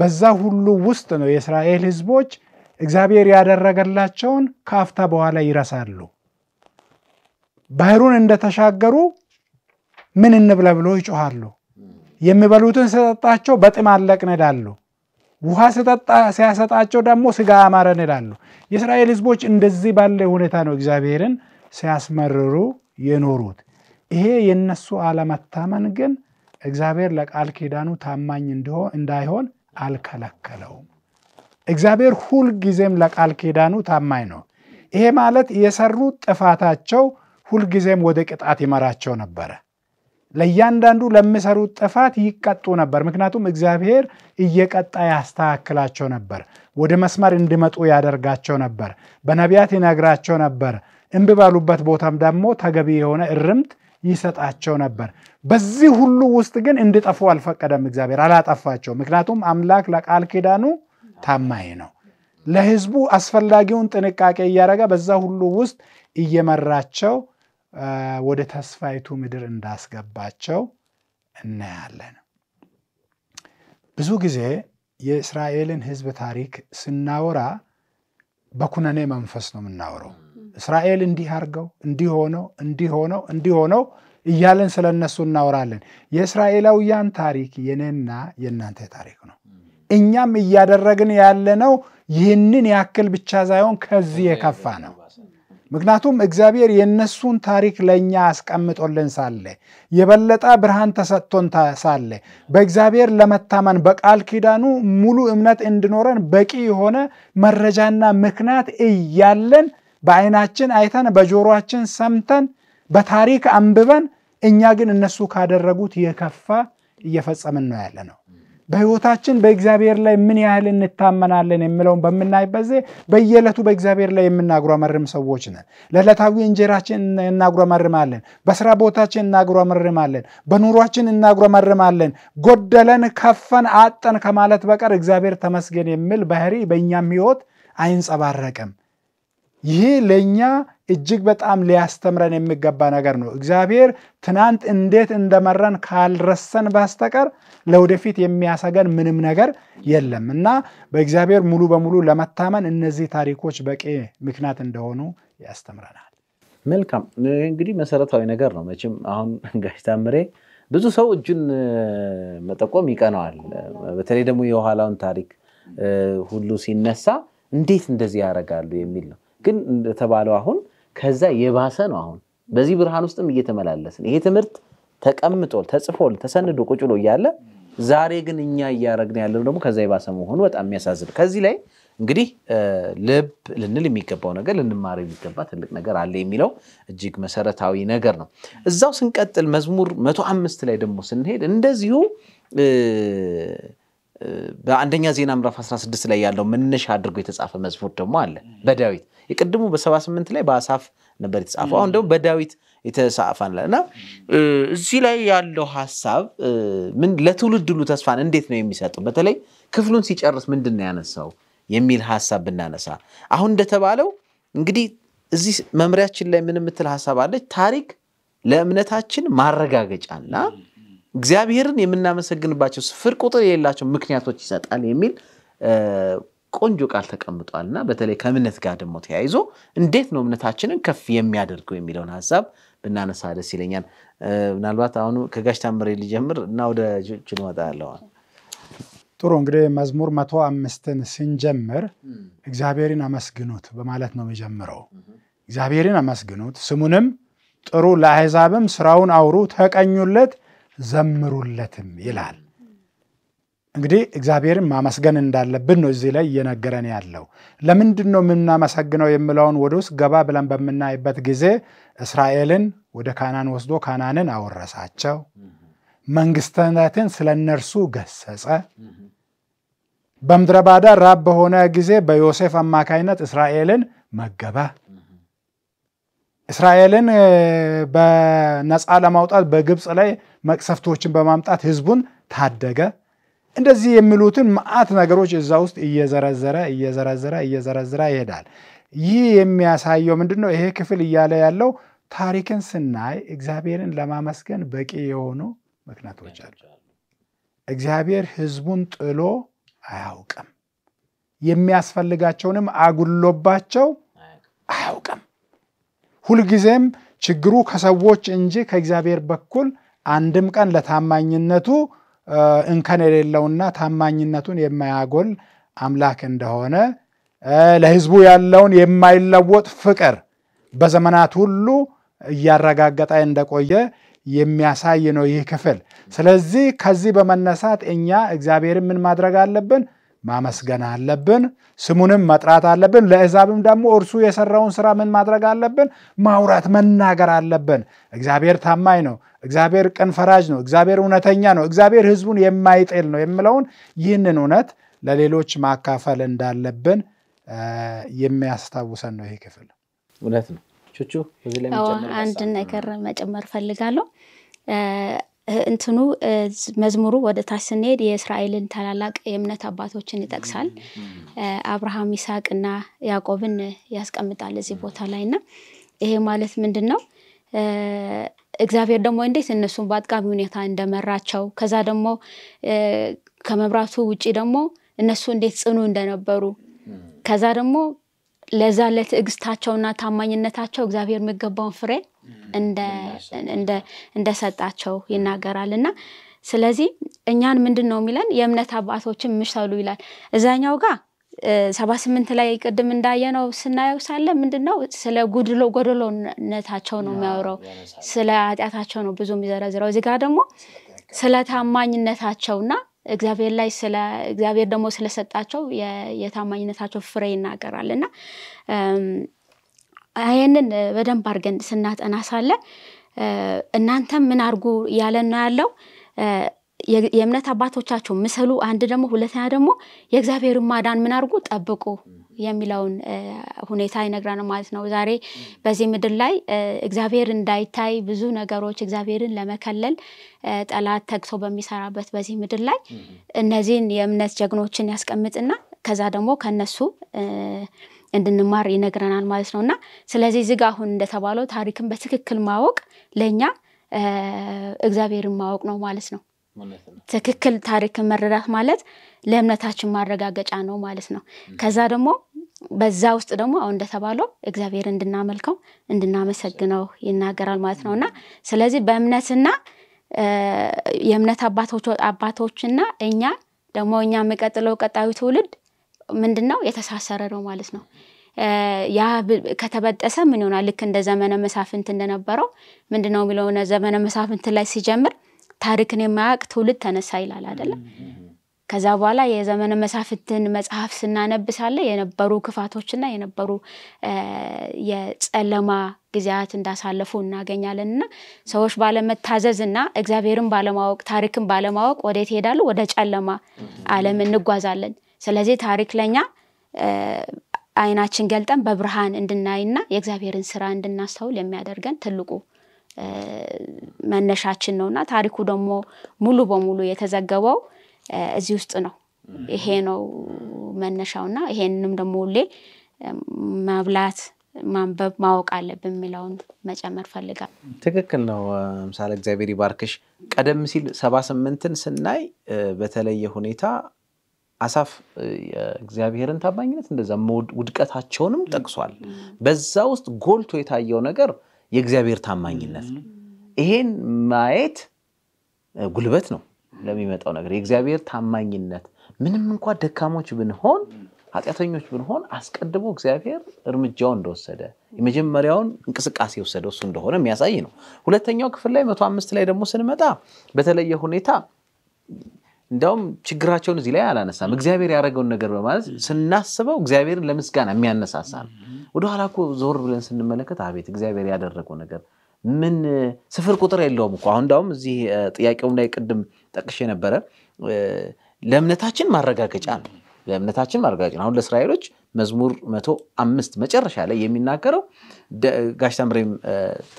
በዛ ሁሉ ውስጥ ነው የእስራኤል ሕዝቦች እግዚአብሔር ያደረገላቸውን ከአፍታ በኋላ ይረሳሉ። ባህሩን እንደተሻገሩ ምን እንብለ ብሎ ይጮሃሉ። የሚበሉትን ስጠጣቸው በጥም አለቅን እላሉ። ውሃ ሲያሰጣቸው ደግሞ ስጋ አማረን እላሉ። የእስራኤል ህዝቦች እንደዚህ ባለ ሁኔታ ነው እግዚአብሔርን ሲያስመርሩ የኖሩት። ይሄ የነሱ አለመታመን ግን እግዚአብሔር ለቃል ኪዳኑ ታማኝ እንዳይሆን አልከለከለውም። እግዚአብሔር ሁልጊዜም ለቃል ኪዳኑ ታማኝ ነው። ይሄ ማለት የሰሩት ጥፋታቸው ሁልጊዜም ወደ ቅጣት ይመራቸው ነበረ። ለእያንዳንዱ ለሚሰሩት ጥፋት ይቀጡ ነበር። ምክንያቱም እግዚአብሔር እየቀጣ ያስተካክላቸው ነበር። ወደ መስመር እንዲመጡ ያደርጋቸው ነበር። በነቢያት ይነግራቸው ነበር። እምቢ ባሉበት ቦታም ደግሞ ተገቢ የሆነ እርምት ይሰጣቸው ነበር። በዚህ ሁሉ ውስጥ ግን እንዲጠፉ አልፈቀደም። እግዚአብሔር አላጠፋቸው። ምክንያቱም አምላክ ለቃል ኪዳኑ ታማኝ ነው። ለሕዝቡ አስፈላጊውን ጥንቃቄ እያደረገ በዛ ሁሉ ውስጥ እየመራቸው ወደ ተስፋይቱ ምድር እንዳስገባቸው እናያለን። ብዙ ጊዜ የእስራኤልን ሕዝብ ታሪክ ስናወራ በኩነኔ መንፈስ ነው የምናወረው። እስራኤል እንዲህ አርገው እንዲህ ሆነው እንዲህ ሆነው እንዲህ ሆነው እያለን ስለ እነሱ እናወራለን። የእስራኤላውያን ታሪክ የኔና የእናንተ ታሪክ ነው። እኛም እያደረግን ያለነው ይህንን ያክል ብቻ ሳይሆን ከዚህ የከፋ ነው። ምክንያቱም እግዚአብሔር የእነሱን ታሪክ ለእኛ አስቀምጦልን ሳለ የበለጠ ብርሃን ተሰጥቶን ሳለ በእግዚአብሔር ለመታመን በቃል ኪዳኑ ሙሉ እምነት እንድኖረን በቂ የሆነ መረጃና ምክንያት እያለን በዓይናችን አይተን በጆሮችን ሰምተን በታሪክ አንብበን እኛ ግን እነሱ ካደረጉት የከፋ እየፈጸምን ነው ያለ ነው። በህይወታችን በእግዚአብሔር ላይ ምን ያህል እንታመናለን የሚለውን በምናይበት ጊዜ በየዕለቱ በእግዚአብሔር ላይ የምናጉረመርም ሰዎች ነን። ለዕለታዊ እንጀራችን እናጉረመርማለን፣ በስራ ቦታችን እናጉረመርማለን፣ በኑሯችን እናጉረመርማለን። ጎደለን፣ ከፈን፣ አጠን ከማለት በቀር እግዚአብሔር ተመስገን የሚል ባህሪ በእኛም ህይወት አይንጸባረቅም። ይህ ለእኛ እጅግ በጣም ሊያስተምረን የሚገባ ነገር ነው። እግዚአብሔር ትናንት እንዴት እንደመረን ካልረሰን በስተቀር ለወደፊት የሚያሰገን ምንም ነገር የለም እና በእግዚአብሔር ሙሉ በሙሉ ለመታመን እነዚህ ታሪኮች በቂ ምክንያት እንደሆኑ ያስተምረናል። መልካም እንግዲህ መሰረታዊ ነገር ነው መቼም። አሁን ጋሽ ታምሬ ብዙ ሰው እጁን መጠቆም ይቀነዋል። በተለይ ደግሞ የኋላውን ታሪክ ሁሉ ሲነሳ እንዴት እንደዚህ ያደርጋሉ የሚል ነው። ግን እንደተባለው አሁን ከዛ የባሰ ነው። አሁን በዚህ ብርሃን ውስጥም እየተመላለስን ይሄ ትምህርት ተቀምጦ ተጽፎል ተሰንዶ ቁጭሎ እያለ ዛሬ ግን እኛ እያረግን ያለው ደግሞ ከዛ የባሰ መሆኑ በጣም የሚያሳዝን። ከዚህ ላይ እንግዲህ ልብ ልንል የሚገባው ነገር ልንማር የሚገባ ትልቅ ነገር አለ የሚለው እጅግ መሰረታዊ ነገር ነው። እዛው ስንቀጥል መዝሙር መቶ አምስት ላይ ደግሞ ስንሄድ እንደዚሁ በአንደኛ ዜና ምዕራፍ 16 ላይ ያለው መነሻ አድርጎ የተጻፈ መዝሙር ደግሞ አለ በዳዊት የቅድሙ በ78 ላይ በአሳፍ ነበር የተጻፈው። አሁን ደግሞ በዳዊት የተሳፋንለ እና እዚህ ላይ ያለው ሀሳብ ምን ለትውልድ ሁሉ ተስፋን እንዴት ነው የሚሰጠው? በተለይ ክፍሉን ሲጨርስ ምንድን ያነሳው የሚል ሀሳብ ብናነሳ አሁን እንደተባለው እንግዲህ እዚህ መምሪያችን ላይ ምን የምትል ሀሳብ አለች? ታሪክ ለእምነታችን ማረጋገጫ እና እግዚአብሔርን የምናመሰግንባቸው ስፍር ቁጥር የሌላቸው ምክንያቶች ይሰጣል የሚል ቆንጆ ቃል ተቀምጧል እና በተለይ ከእምነት ጋር ደግሞ ተያይዞ እንዴት ነው እምነታችንን ከፍ የሚያደርገው የሚለውን ሀሳብ ብናነሳ ደስ ይለኛል። ምናልባት አሁኑ ከጋሽ ታምሬ ሊጀምር እና ወደ ችል እመጣለሁ። ጥሩ እንግዲህ መዝሙር መቶ አምስትን ስንጀምር እግዚአብሔርን አመስግኑት በማለት ነው የሚጀምረው። እግዚአብሔርን አመስግኑት ስሙንም ጥሩ፣ ለአሕዛብም ስራውን አውሩ፣ ተቀኙለት ዘምሩለትም ይላል። እንግዲህ እግዚአብሔርን ማመስገን እንዳለብን ነው እዚህ ላይ እየነገረን ያለው። ለምንድን ነው የምናመሰግነው የሚለውን ወደ ውስጥ ገባ ብለን በምናይበት ጊዜ እስራኤልን ወደ ካናን ወስዶ ካናንን አወረሳቸው፣ መንግስትነትን ስለ እነርሱ ገሰጸ። በምድረ ባዳ ራብ በሆነ ጊዜ በዮሴፍ አማካይነት እስራኤልን መገበ። እስራኤልን በነፃ ለማውጣት በግብፅ ላይ መቅሰፍቶችን በማምጣት ህዝቡን ታደገ። እንደዚህ የሚሉትን መዓት ነገሮች እዛ ውስጥ እየዘረዘረ እየዘረዘረ እየዘረዘረ ይሄዳል። ይህ የሚያሳየው ምንድን ነው? ይሄ ክፍል እያለ ያለው ታሪክን ስናይ እግዚአብሔርን ለማመስገን በቂ የሆኑ ምክንያቶች አሉ። እግዚአብሔር ሕዝቡን ጥሎ አያውቅም። የሚያስፈልጋቸውንም አጉሎባቸው አያውቅም። ሁልጊዜም ችግሩ ከሰዎች እንጂ ከእግዚአብሔር በኩል አንድም ቀን ለታማኝነቱ እንከን የሌለውና ታማኝነቱን የማያጎል አምላክ እንደሆነ ለሕዝቡ ያለውን የማይለወጥ ፍቅር በዘመናት ሁሉ እያረጋገጠ እንደቆየ የሚያሳይ ነው ይህ ክፍል። ስለዚህ ከዚህ በመነሳት እኛ እግዚአብሔርን ምን ማድረግ አለብን? ማመስገን አለብን። ስሙንም መጥራት አለብን። ለእዛብም ደግሞ እርሱ የሰራውን ስራ ምን ማድረግ አለብን? ማውራት መናገር አለብን። እግዚአብሔር ታማኝ ነው። እግዚአብሔር ቀን ፈራጅ ነው፣ እግዚአብሔር እውነተኛ ነው፣ እግዚአብሔር ህዝቡን የማይጤል ነው የምለውን ይህንን እውነት ለሌሎች ማካፈል እንዳለብን የሚያስታውሰን ነው ይሄ ክፍል። እውነት ነው። አንድ ነገር መጨመር ፈልጋለሁ። እንትኑ መዝሙሩ ወደ ታች ስንሄድ የእስራኤልን ታላላቅ የእምነት አባቶችን ይጠቅሳል። አብርሃም፣ ይስቅ እና ያዕቆብን ያስቀምጣል እዚህ ቦታ ላይ እና ይሄ ማለት ምንድን ነው? እግዚአብሔር ደግሞ እንዴት እነሱን በአጥቃቢ ሁኔታ እንደመራቸው ከዛ ደግሞ ከመብራቱ ውጭ ደግሞ እነሱ እንዴት ጽኑ እንደነበሩ ከዛ ደግሞ ለዛ ለትዕግስታቸውና ታማኝነታቸው እግዚአብሔር የሚገባውን ፍሬ እንደሰጣቸው ይናገራል እና ስለዚህ እኛን ምንድን ነው የሚለን የእምነት አባቶችን ምሰሉ ይላል እዛኛው ጋር ሰባ ስምንት ላይ ቅድም እንዳየነው ስናየው ሳለ ምንድነው ስለ ጉድሎ ጎደሎነታቸው ነው የሚያወራው፣ ስለ ኃጢአታቸው ነው ብዙ የሚዘረዝረው። እዚህ ጋር ደግሞ ስለ እና እግዚአብሔር ላይ ስለ እግዚአብሔር ደግሞ ስለሰጣቸው የታማኝነታቸው ፍሬ ይናገራል እና ይህንን በደንብ አድርገን ስናጠና ሳለ እናንተም ምን አድርጉ እያለን ነው ያለው የእምነት አባቶቻቸው ምሰሉ። አንድ ደግሞ ሁለተኛ ደግሞ የእግዚአብሔር ማዳን ምን አድርጉ ጠብቁ የሚለውን ሁኔታ ይነግራል ማለት ነው። ዛሬ በዚህ ምድር ላይ እግዚአብሔር እንዳይታይ ብዙ ነገሮች እግዚአብሔርን ለመከለል ጠላት ተግቶ በሚሰራበት በዚህ ምድር ላይ እነዚህን የእምነት ጀግኖችን ያስቀምጥና ከዛ ደግሞ ከነሱ እንድንማር ይነግረናል ማለት ነው እና ስለዚህ ዝግ አሁን እንደተባለው ታሪክን በትክክል ማወቅ ለእኛ እግዚአብሔርን ማወቅ ነው ማለት ነው። ትክክል ታሪክን መረዳት ማለት ለእምነታችን ማረጋገጫ ነው ማለት ነው። ከዛ ደግሞ በዛ ውስጥ ደግሞ አሁን እንደተባለው እግዚአብሔር እንድናመልከው እንድናመሰግነው ይናገራል ማለት ነው እና ስለዚህ በእምነትና የእምነት አባቶችና እኛ ደግሞ እኛ የሚቀጥለው ቀጣዩ ትውልድ ምንድን ነው የተሳሰረ ነው ማለት ነው። ያ ከተበጠሰ ምን ይሆናል? ልክ እንደ ዘመነ መሳፍንት እንደነበረው ምንድነው የሚለው ዘመነ መሳፍንት ላይ ሲጀምር ታሪክን የማያውቅ ትውልድ ተነሳ ይላል አይደለም። ከዛ በኋላ የዘመነ መሳፍትን መጽሐፍ ስናነብሳለ የነበሩ ክፋቶችና የነበሩ የጨለማ ጊዜያት እንዳሳለፉ እናገኛለን እና ሰዎች ባለመታዘዝ እና እግዚአብሔርን ባለማወቅ ታሪክን ባለማወቅ ወዴት ይሄዳሉ? ወደ ጨለማ ዓለም እንጓዛለን። ስለዚህ ታሪክ ለኛ አይናችን ገልጠን በብርሃን እንድናይና የእግዚአብሔርን ስራ እንድናስተውል የሚያደርገን ትልቁ መነሻችን ነው እና ታሪኩ ደግሞ ሙሉ በሙሉ የተዘገበው እዚህ ውስጥ ነው። ይሄ ነው መነሻው እና ይሄንንም ደግሞ ሁሌ መብላት ማንበብ ማወቅ አለብን የሚለውን መጨመር ፈልጋል። ትክክል ነው። ምሳሌ እግዚአብሔር ይባርክሽ። ቀደም ሲል ሰባ ስምንትን ስናይ በተለየ ሁኔታ አሳፍ የእግዚአብሔርን ታማኝነት እንደዛ ውድቀታቸውንም ጠቅሷል። በዛ ውስጥ ጎልቶ የታየው ነገር የእግዚአብሔር ታማኝነት ነው። ይሄን ማየት ጉልበት ነው ለሚመጣው ነገር። የእግዚአብሔር ታማኝነት ምንም እንኳ ደካሞች ብንሆን ኃጢአተኞች ብንሆን አስቀድሞ እግዚአብሔር እርምጃው እንደወሰደ የመጀመሪያውን እንቅስቃሴ የወሰደው እሱ እንደሆነ የሚያሳይ ነው። ሁለተኛው ክፍል ላይ መቶ አምስት ላይ ደግሞ ስንመጣ በተለየ ሁኔታ እንዲያውም ችግራቸውን እዚህ ላይ አላነሳም። እግዚአብሔር ያደረገውን ነገር በማለት ስናስበው እግዚአብሔርን ለምስጋና የሚያነሳሳ ነው። ወደኋላ እኮ ዞር ብለን ስንመለከት አቤት እግዚአብሔር ያደረገው ነገር ምን ስፍር ቁጥር የለውም እኮ አሁን እንዳውም እዚህ ጥያቄውም ላይ ቅድም ጠቅሽ የነበረ ለእምነታችን ማረጋገጫ ነው ለእምነታችን ማረጋገጫ አሁን ለእስራኤሎች መዝሙር መቶ አምስት መጨረሻ ላይ የሚናገረው ጋሽ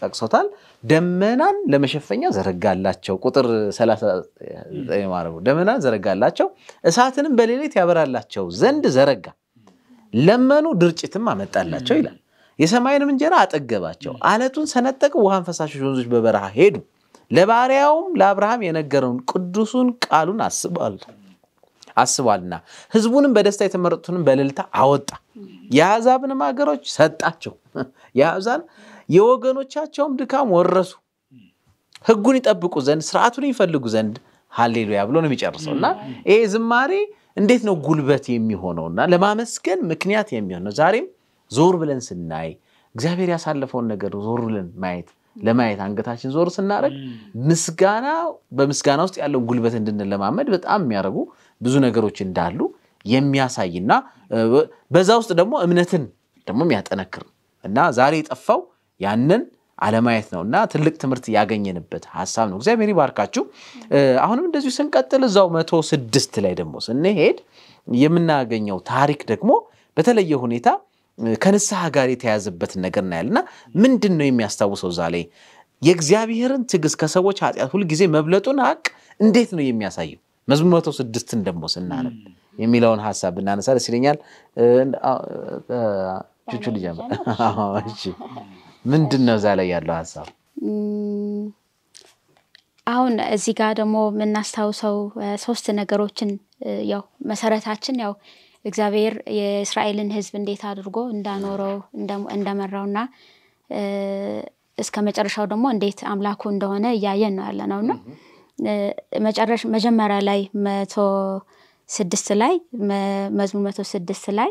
ጠቅሶታል ደመናን ለመሸፈኛ ዘረጋላቸው ቁጥር ደመናን ዘረጋላቸው እሳትንም በሌሊት ያበራላቸው ዘንድ ዘረጋ ለመኑ፣ ድርጭትም አመጣላቸው ይላል። የሰማይንም እንጀራ አጠገባቸው፣ አለቱን ሰነጠቅ፣ ውሃን ፈሳሾች ወንዞች በበረሃ ሄዱ። ለባሪያውም ለአብርሃም የነገረውን ቅዱሱን ቃሉን አስቧል አስቧልና ህዝቡንም በደስታ የተመረጡትንም በልልታ አወጣ። የአሕዛብንም ሀገሮች ሰጣቸው፣ የአሕዛብ የወገኖቻቸውም ድካም ወረሱ። ህጉን ይጠብቁ ዘንድ ስርዓቱን ይፈልጉ ዘንድ ሀሌሉያ ብሎ ነው የሚጨርሰው እና ይሄ ዝማሬ እንዴት ነው ጉልበት የሚሆነውና ለማመስገን ምክንያት የሚሆነው? ዛሬም ዞር ብለን ስናይ እግዚአብሔር ያሳለፈውን ነገር ዞር ብለን ማየት ለማየት አንገታችን ዞር ስናደርግ ምስጋና በምስጋና ውስጥ ያለውን ጉልበት እንድንለማመድ በጣም የሚያደርጉ ብዙ ነገሮች እንዳሉ የሚያሳይና በዛ ውስጥ ደግሞ እምነትን ደግሞ የሚያጠነክር እና ዛሬ የጠፋው ያንን አለማየት ነው እና ትልቅ ትምህርት ያገኘንበት ሀሳብ ነው። እግዚአብሔር ይባርካችሁ። አሁንም እንደዚሁ ስንቀጥል እዛው መቶ ስድስት ላይ ደግሞ ስንሄድ የምናገኘው ታሪክ ደግሞ በተለየ ሁኔታ ከንስሐ ጋር የተያዘበትን ነገር እናያል እና ምንድን ነው የሚያስታውሰው እዛ ላይ የእግዚአብሔርን ትዕግስት ከሰዎች ኃጢአት ሁልጊዜ መብለጡን ሀቅ እንዴት ነው የሚያሳየው? መዝሙር መቶ ስድስትን ደግሞ ስናነብ የሚለውን ሀሳብ ብናነሳ ደስ ይለኛል። ቹቹ ልጀምር። ምንድን ነው እዛ ላይ ያለው ሀሳብ? አሁን እዚህ ጋር ደግሞ የምናስታውሰው ሶስት ነገሮችን ያው መሰረታችን ያው እግዚአብሔር የእስራኤልን ሕዝብ እንዴት አድርጎ እንዳኖረው እንደመራው ና እስከ መጨረሻው ደግሞ እንዴት አምላኩ እንደሆነ እያየን ነው ያለ ነው እና መጀመሪያ ላይ መቶ ስድስት ላይ መዝሙር መቶ ስድስት ላይ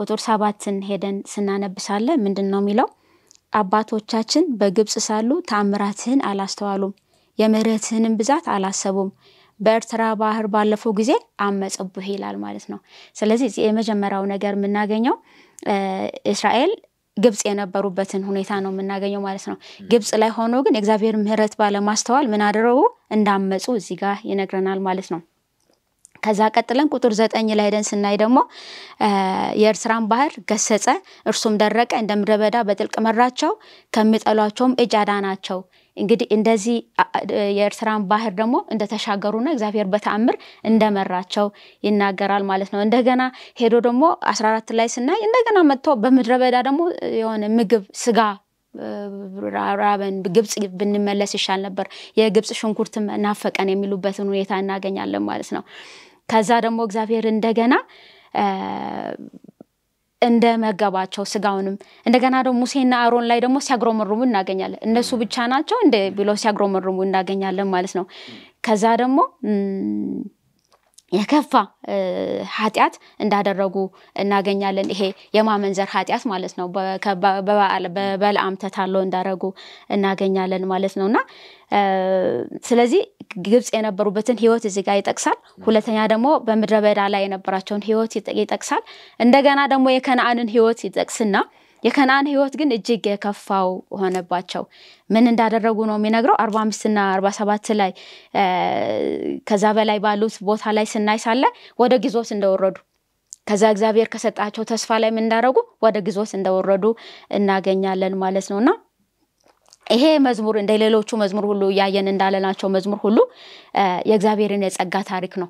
ቁጥር ሰባትን ሄደን ስናነብሳለ ምንድን ነው የሚለው አባቶቻችን በግብፅ ሳሉ ታምራትህን አላስተዋሉም፣ የምህረትህንም ብዛት አላሰቡም። በኤርትራ ባህር ባለፈው ጊዜ አመፀብህ ይላል ማለት ነው። ስለዚህ የመጀመሪያው ነገር የምናገኘው እስራኤል ግብፅ የነበሩበትን ሁኔታ ነው የምናገኘው ማለት ነው። ግብፅ ላይ ሆኖ ግን የእግዚአብሔር ምህረት ባለማስተዋል ምን አደረጉ? እንዳመፁ እዚህ ጋር ይነግረናል ማለት ነው። ከዛ ቀጥለን ቁጥር ዘጠኝ ላይ ሄደን ስናይ ደግሞ የኤርትራን ባህር ገሰጸ፣ እርሱም ደረቀ፣ እንደ ምድረ በዳ በጥልቅ መራቸው፣ ከሚጠሏቸውም እጅ አዳናቸው። እንግዲህ እንደዚህ የኤርትራን ባህር ደግሞ እንደተሻገሩና እግዚአብሔር በተአምር እንደመራቸው ይናገራል ማለት ነው። እንደገና ሄዶ ደግሞ አስራ አራት ላይ ስናይ እንደገና መጥቶ በምድረ በዳ ደግሞ የሆነ ምግብ ስጋ ራበን ግብፅ ብንመለስ ይሻል ነበር፣ የግብፅ ሽንኩርት ናፈቀን የሚሉበትን ሁኔታ እናገኛለን ማለት ነው። ከዛ ደግሞ እግዚአብሔር እንደገና እንደመገባቸው ስጋውንም እንደገና ደግሞ ሙሴና አሮን ላይ ደግሞ ሲያግሮመርሙ እናገኛለን። እነሱ ብቻ ናቸው እንደ ብሎ ሲያግሮመርሙ እናገኛለን ማለት ነው። ከዛ ደግሞ የከፋ ኃጢአት እንዳደረጉ እናገኛለን። ይሄ የማመንዘር ኃጢአት ማለት ነው። በበለዓም እንዳደረጉ እናገኛለን ማለት ነው እና ስለዚህ ግብፅ የነበሩበትን ህይወት እዚህ ጋር ይጠቅሳል። ሁለተኛ ደግሞ በምድረ በዳ ላይ የነበራቸውን ህይወት ይጠቅሳል። እንደገና ደግሞ የከነአንን ህይወት ይጠቅስና የከነአን ህይወት ግን እጅግ የከፋው ሆነባቸው። ምን እንዳደረጉ ነው የሚነግረው። አርባ አምስትና አርባ ሰባት ላይ ከዛ በላይ ባሉት ቦታ ላይ ስናይ ሳለ ወደ ግዞት እንደወረዱ ከዛ እግዚአብሔር ከሰጣቸው ተስፋ ላይ ምን እንዳደረጉ ወደ ግዞት እንደወረዱ እናገኛለን ማለት ነው እና ይሄ መዝሙር እንደ ሌሎቹ መዝሙር ሁሉ እያየን እንዳለናቸው መዝሙር ሁሉ የእግዚአብሔርን የጸጋ ታሪክ ነው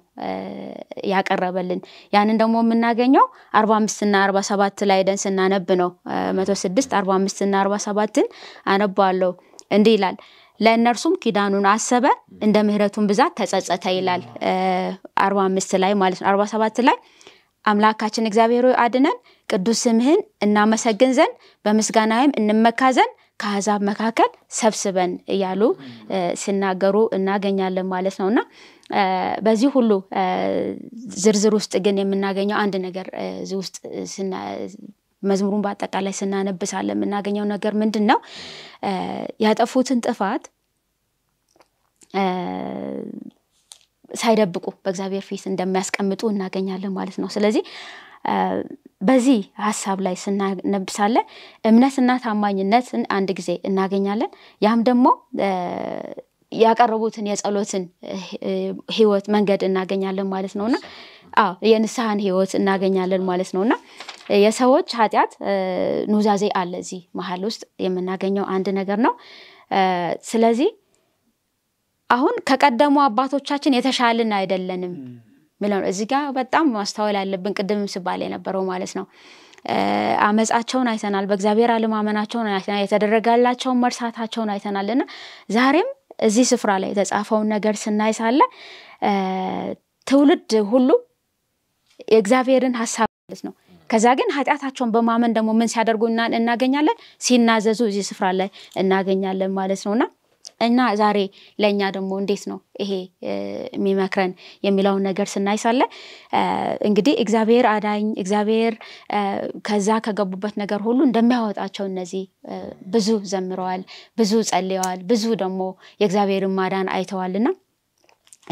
ያቀረበልን። ያንን ደግሞ የምናገኘው አርባ አምስትና አርባ ሰባት ላይ ደን ስናነብ ነው። መቶ ስድስት አርባ አምስትና አርባ ሰባትን አነባለሁ። እንዲህ ይላል ለእነርሱም ኪዳኑን አሰበ እንደ ምሕረቱን ብዛት ተጸጸተ ይላል። አርባ አምስት ላይ ማለት ነው። አርባ ሰባት ላይ አምላካችን እግዚአብሔር አድነን ቅዱስ ስምህን እናመሰግን ዘንድ ወይም እንመካ ዘንድ ከአሕዛብ መካከል ሰብስበን እያሉ ሲናገሩ እናገኛለን ማለት ነው እና በዚህ ሁሉ ዝርዝር ውስጥ ግን የምናገኘው አንድ ነገር እዚህ ውስጥ መዝሙሩን በአጠቃላይ ስናነብሳለን የምናገኘው ነገር ምንድን ነው? ያጠፉትን ጥፋት ሳይደብቁ በእግዚአብሔር ፊት እንደሚያስቀምጡ እናገኛለን ማለት ነው። ስለዚህ በዚህ ሀሳብ ላይ ስናነብሳለን እምነት እምነትና ታማኝነትን አንድ ጊዜ እናገኛለን። ያም ደግሞ ያቀረቡትን የጸሎትን ህይወት መንገድ እናገኛለን ማለት ነውና የንስሐን ህይወት እናገኛለን ማለት ነውና የሰዎች ኃጢአት ኑዛዜ አለ እዚህ መሀል ውስጥ የምናገኘው አንድ ነገር ነው። ስለዚህ አሁን ከቀደሙ አባቶቻችን የተሻልን አይደለንም ምለው እዚህ ጋር በጣም ማስተዋል ያለብን ቅድምም ስባል የነበረው ማለት ነው። አመፃቸውን አይተናል። በእግዚአብሔር አለማመናቸውን አይተናል። የተደረጋላቸውን መርሳታቸውን አይተናል እና ዛሬም እዚህ ስፍራ ላይ የተጻፈውን ነገር ስናይ ሳለ ትውልድ ሁሉ የእግዚአብሔርን ሀሳብ ማለት ነው ከዛ ግን ኃጢአታቸውን በማመን ደግሞ ምን ሲያደርጉ እናገኛለን? ሲናዘዙ እዚህ ስፍራ ላይ እናገኛለን ማለት ነው እና እና ዛሬ ለእኛ ደግሞ እንዴት ነው ይሄ የሚመክረን የሚለውን ነገር ስናይ ሳለ እንግዲህ እግዚአብሔር አዳኝ እግዚአብሔር ከዛ ከገቡበት ነገር ሁሉ እንደሚያወጣቸው እነዚህ ብዙ ዘምረዋል፣ ብዙ ጸልየዋል፣ ብዙ ደግሞ የእግዚአብሔርን ማዳን አይተዋልና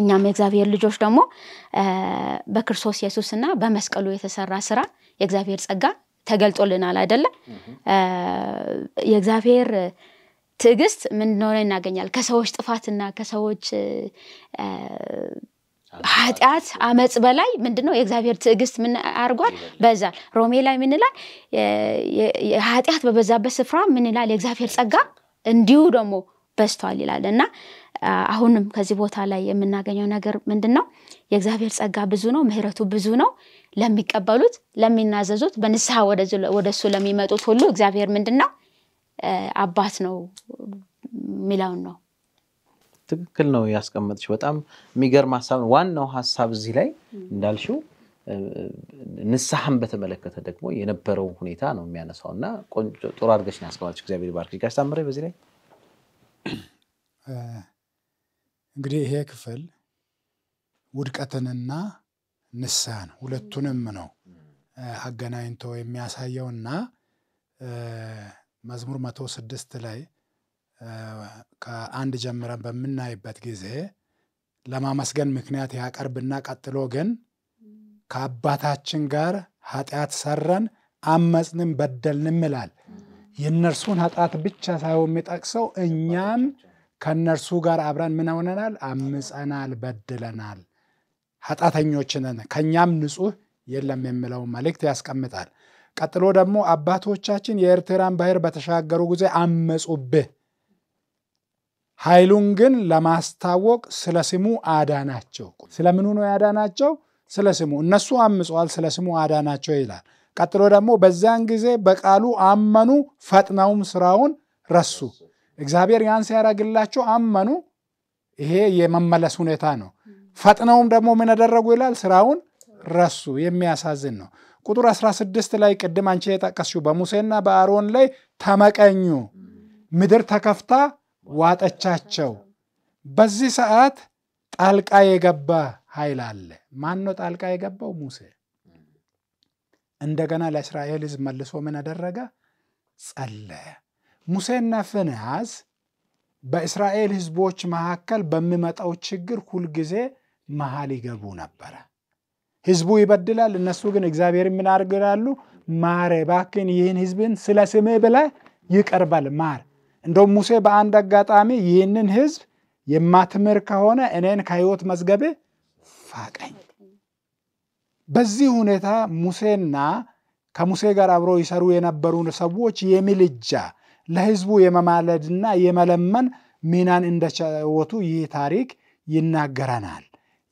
እኛም የእግዚአብሔር ልጆች ደግሞ በክርስቶስ እና በመስቀሉ የተሰራ ስራ የእግዚአብሔር ጸጋ ተገልጦልናል አይደለም የእግዚአብሔር ትዕግስት ምን እንደሆነ እናገኛል። ከሰዎች ጥፋትና ከሰዎች ኃጢአት አመፅ በላይ ምንድነው የእግዚአብሔር ትዕግስት ምን አርጓል በዛል። ሮሜ ላይ ምን ይላል? ኃጢአት በበዛበት ስፍራ ምን ይላል? የእግዚአብሔር ጸጋ እንዲሁ ደግሞ በዝቷል ይላል እና አሁንም ከዚህ ቦታ ላይ የምናገኘው ነገር ምንድን ነው? የእግዚአብሔር ጸጋ ብዙ ነው፣ ምህረቱ ብዙ ነው። ለሚቀበሉት፣ ለሚናዘዙት፣ በንስሐ ወደሱ ለሚመጡት ሁሉ እግዚአብሔር ምንድን ነው አባት ነው የሚለውን ነው። ትክክል ነው ያስቀመጥሽ። በጣም የሚገርም ሀሳብ ነው። ዋናው ሀሳብ እዚህ ላይ እንዳልሽው ንስሐን በተመለከተ ደግሞ የነበረው ሁኔታ ነው የሚያነሳው እና ጥሩ አድርገሽ ነው ያስቀመጥሽ። እግዚአብሔር ባርክ። ጋሽ ታምሬ በዚህ ላይ እንግዲህ ይሄ ክፍል ውድቀትንና ንስሐን ሁለቱንም ነው አገናኝቶ የሚያሳየውና መዝሙር መቶ ስድስት ላይ ከአንድ ጀምረን በምናይበት ጊዜ ለማመስገን ምክንያት ያቀርብና ቀጥሎ ግን ከአባታችን ጋር ኃጢአት ሰረን፣ አመፅንም፣ በደልንም ይላል። የእነርሱን ኃጢአት ብቻ ሳይሆን የሚጠቅሰው እኛም ከእነርሱ ጋር አብረን ምን ሆነናል? አምፀናል፣ በድለናል፣ ኃጢአተኞች ከእኛም ንጹህ የለም የሚለው መልእክት ያስቀምጣል። ቀጥሎ ደግሞ አባቶቻችን የኤርትራን ባህር በተሻገሩ ጊዜ አመፁብህ፣ ኃይሉን ግን ለማስታወቅ ስለ ስሙ አዳናቸው። ስለ ምኑ ነው ያዳናቸው? ስለ ስሙ። እነሱ አምፀዋል፣ ስለ ስሙ አዳናቸው ይላል። ቀጥሎ ደግሞ በዚያን ጊዜ በቃሉ አመኑ፣ ፈጥነውም ስራውን ረሱ። እግዚአብሔር ያን ሲያደርግላቸው አመኑ። ይሄ የመመለስ ሁኔታ ነው። ፈጥነውም ደግሞ ምን አደረጉ ይላል? ስራውን ረሱ። የሚያሳዝን ነው። ቁጥር 16 ላይ ቅድም አንቺ የጠቀስሽው በሙሴና በአሮን ላይ ተመቀኙ፣ ምድር ተከፍታ ዋጠቻቸው። በዚህ ሰዓት ጣልቃ የገባ ኃይል አለ። ማን ነው ጣልቃ የገባው? ሙሴ። እንደገና ለእስራኤል ሕዝብ መልሶ ምን አደረገ? ጸለየ። ሙሴና ፊንሐስ በእስራኤል ሕዝቦች መካከል በሚመጣው ችግር ሁልጊዜ መሃል ይገቡ ነበረ። ህዝቡ ይበድላል። እነሱ ግን እግዚአብሔር ምን አድርጋሉ? ማረ ባክን ይህን ህዝብን ስለ ስምህ ብለህ ይቀርባል ማር። እንደውም ሙሴ በአንድ አጋጣሚ ይህንን ህዝብ የማትምር ከሆነ እኔን ከህይወት መዝገብ ፋቀኝ። በዚህ ሁኔታ ሙሴና ከሙሴ ጋር አብሮ ይሰሩ የነበሩ ሰዎች የሚልጃ ለህዝቡ የመማለድና የመለመን ሚናን እንደተጫወቱ ይህ ታሪክ ይናገረናል።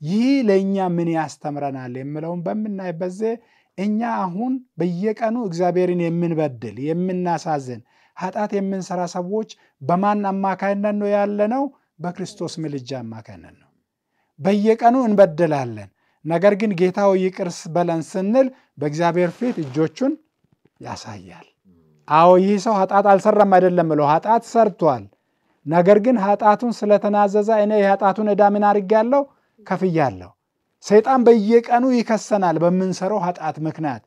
ይህ ለእኛ ምን ያስተምረናል የምለውን በምናይበት ጊዜ እኛ አሁን በየቀኑ እግዚአብሔርን የምንበድል የምናሳዝን ኃጢአት የምንሰራ ሰዎች በማን አማካይነት ነው ያለነው? በክርስቶስ ምልጃ አማካይነት ነው። በየቀኑ እንበድላለን። ነገር ግን ጌታው ይቅርስ በለን ስንል በእግዚአብሔር ፊት እጆቹን ያሳያል። አዎ ይህ ሰው ኃጢአት አልሰራም አይደለም ብለው ኃጢአት ሰርቷል። ነገር ግን ኃጢአቱን ስለተናዘዘ እኔ የኃጢአቱን ዕዳ ምን አድርጌያለሁ ከፍያለሁ። ሰይጣን በየቀኑ ይከሰናል በምንሰራው ኃጢአት ምክንያት።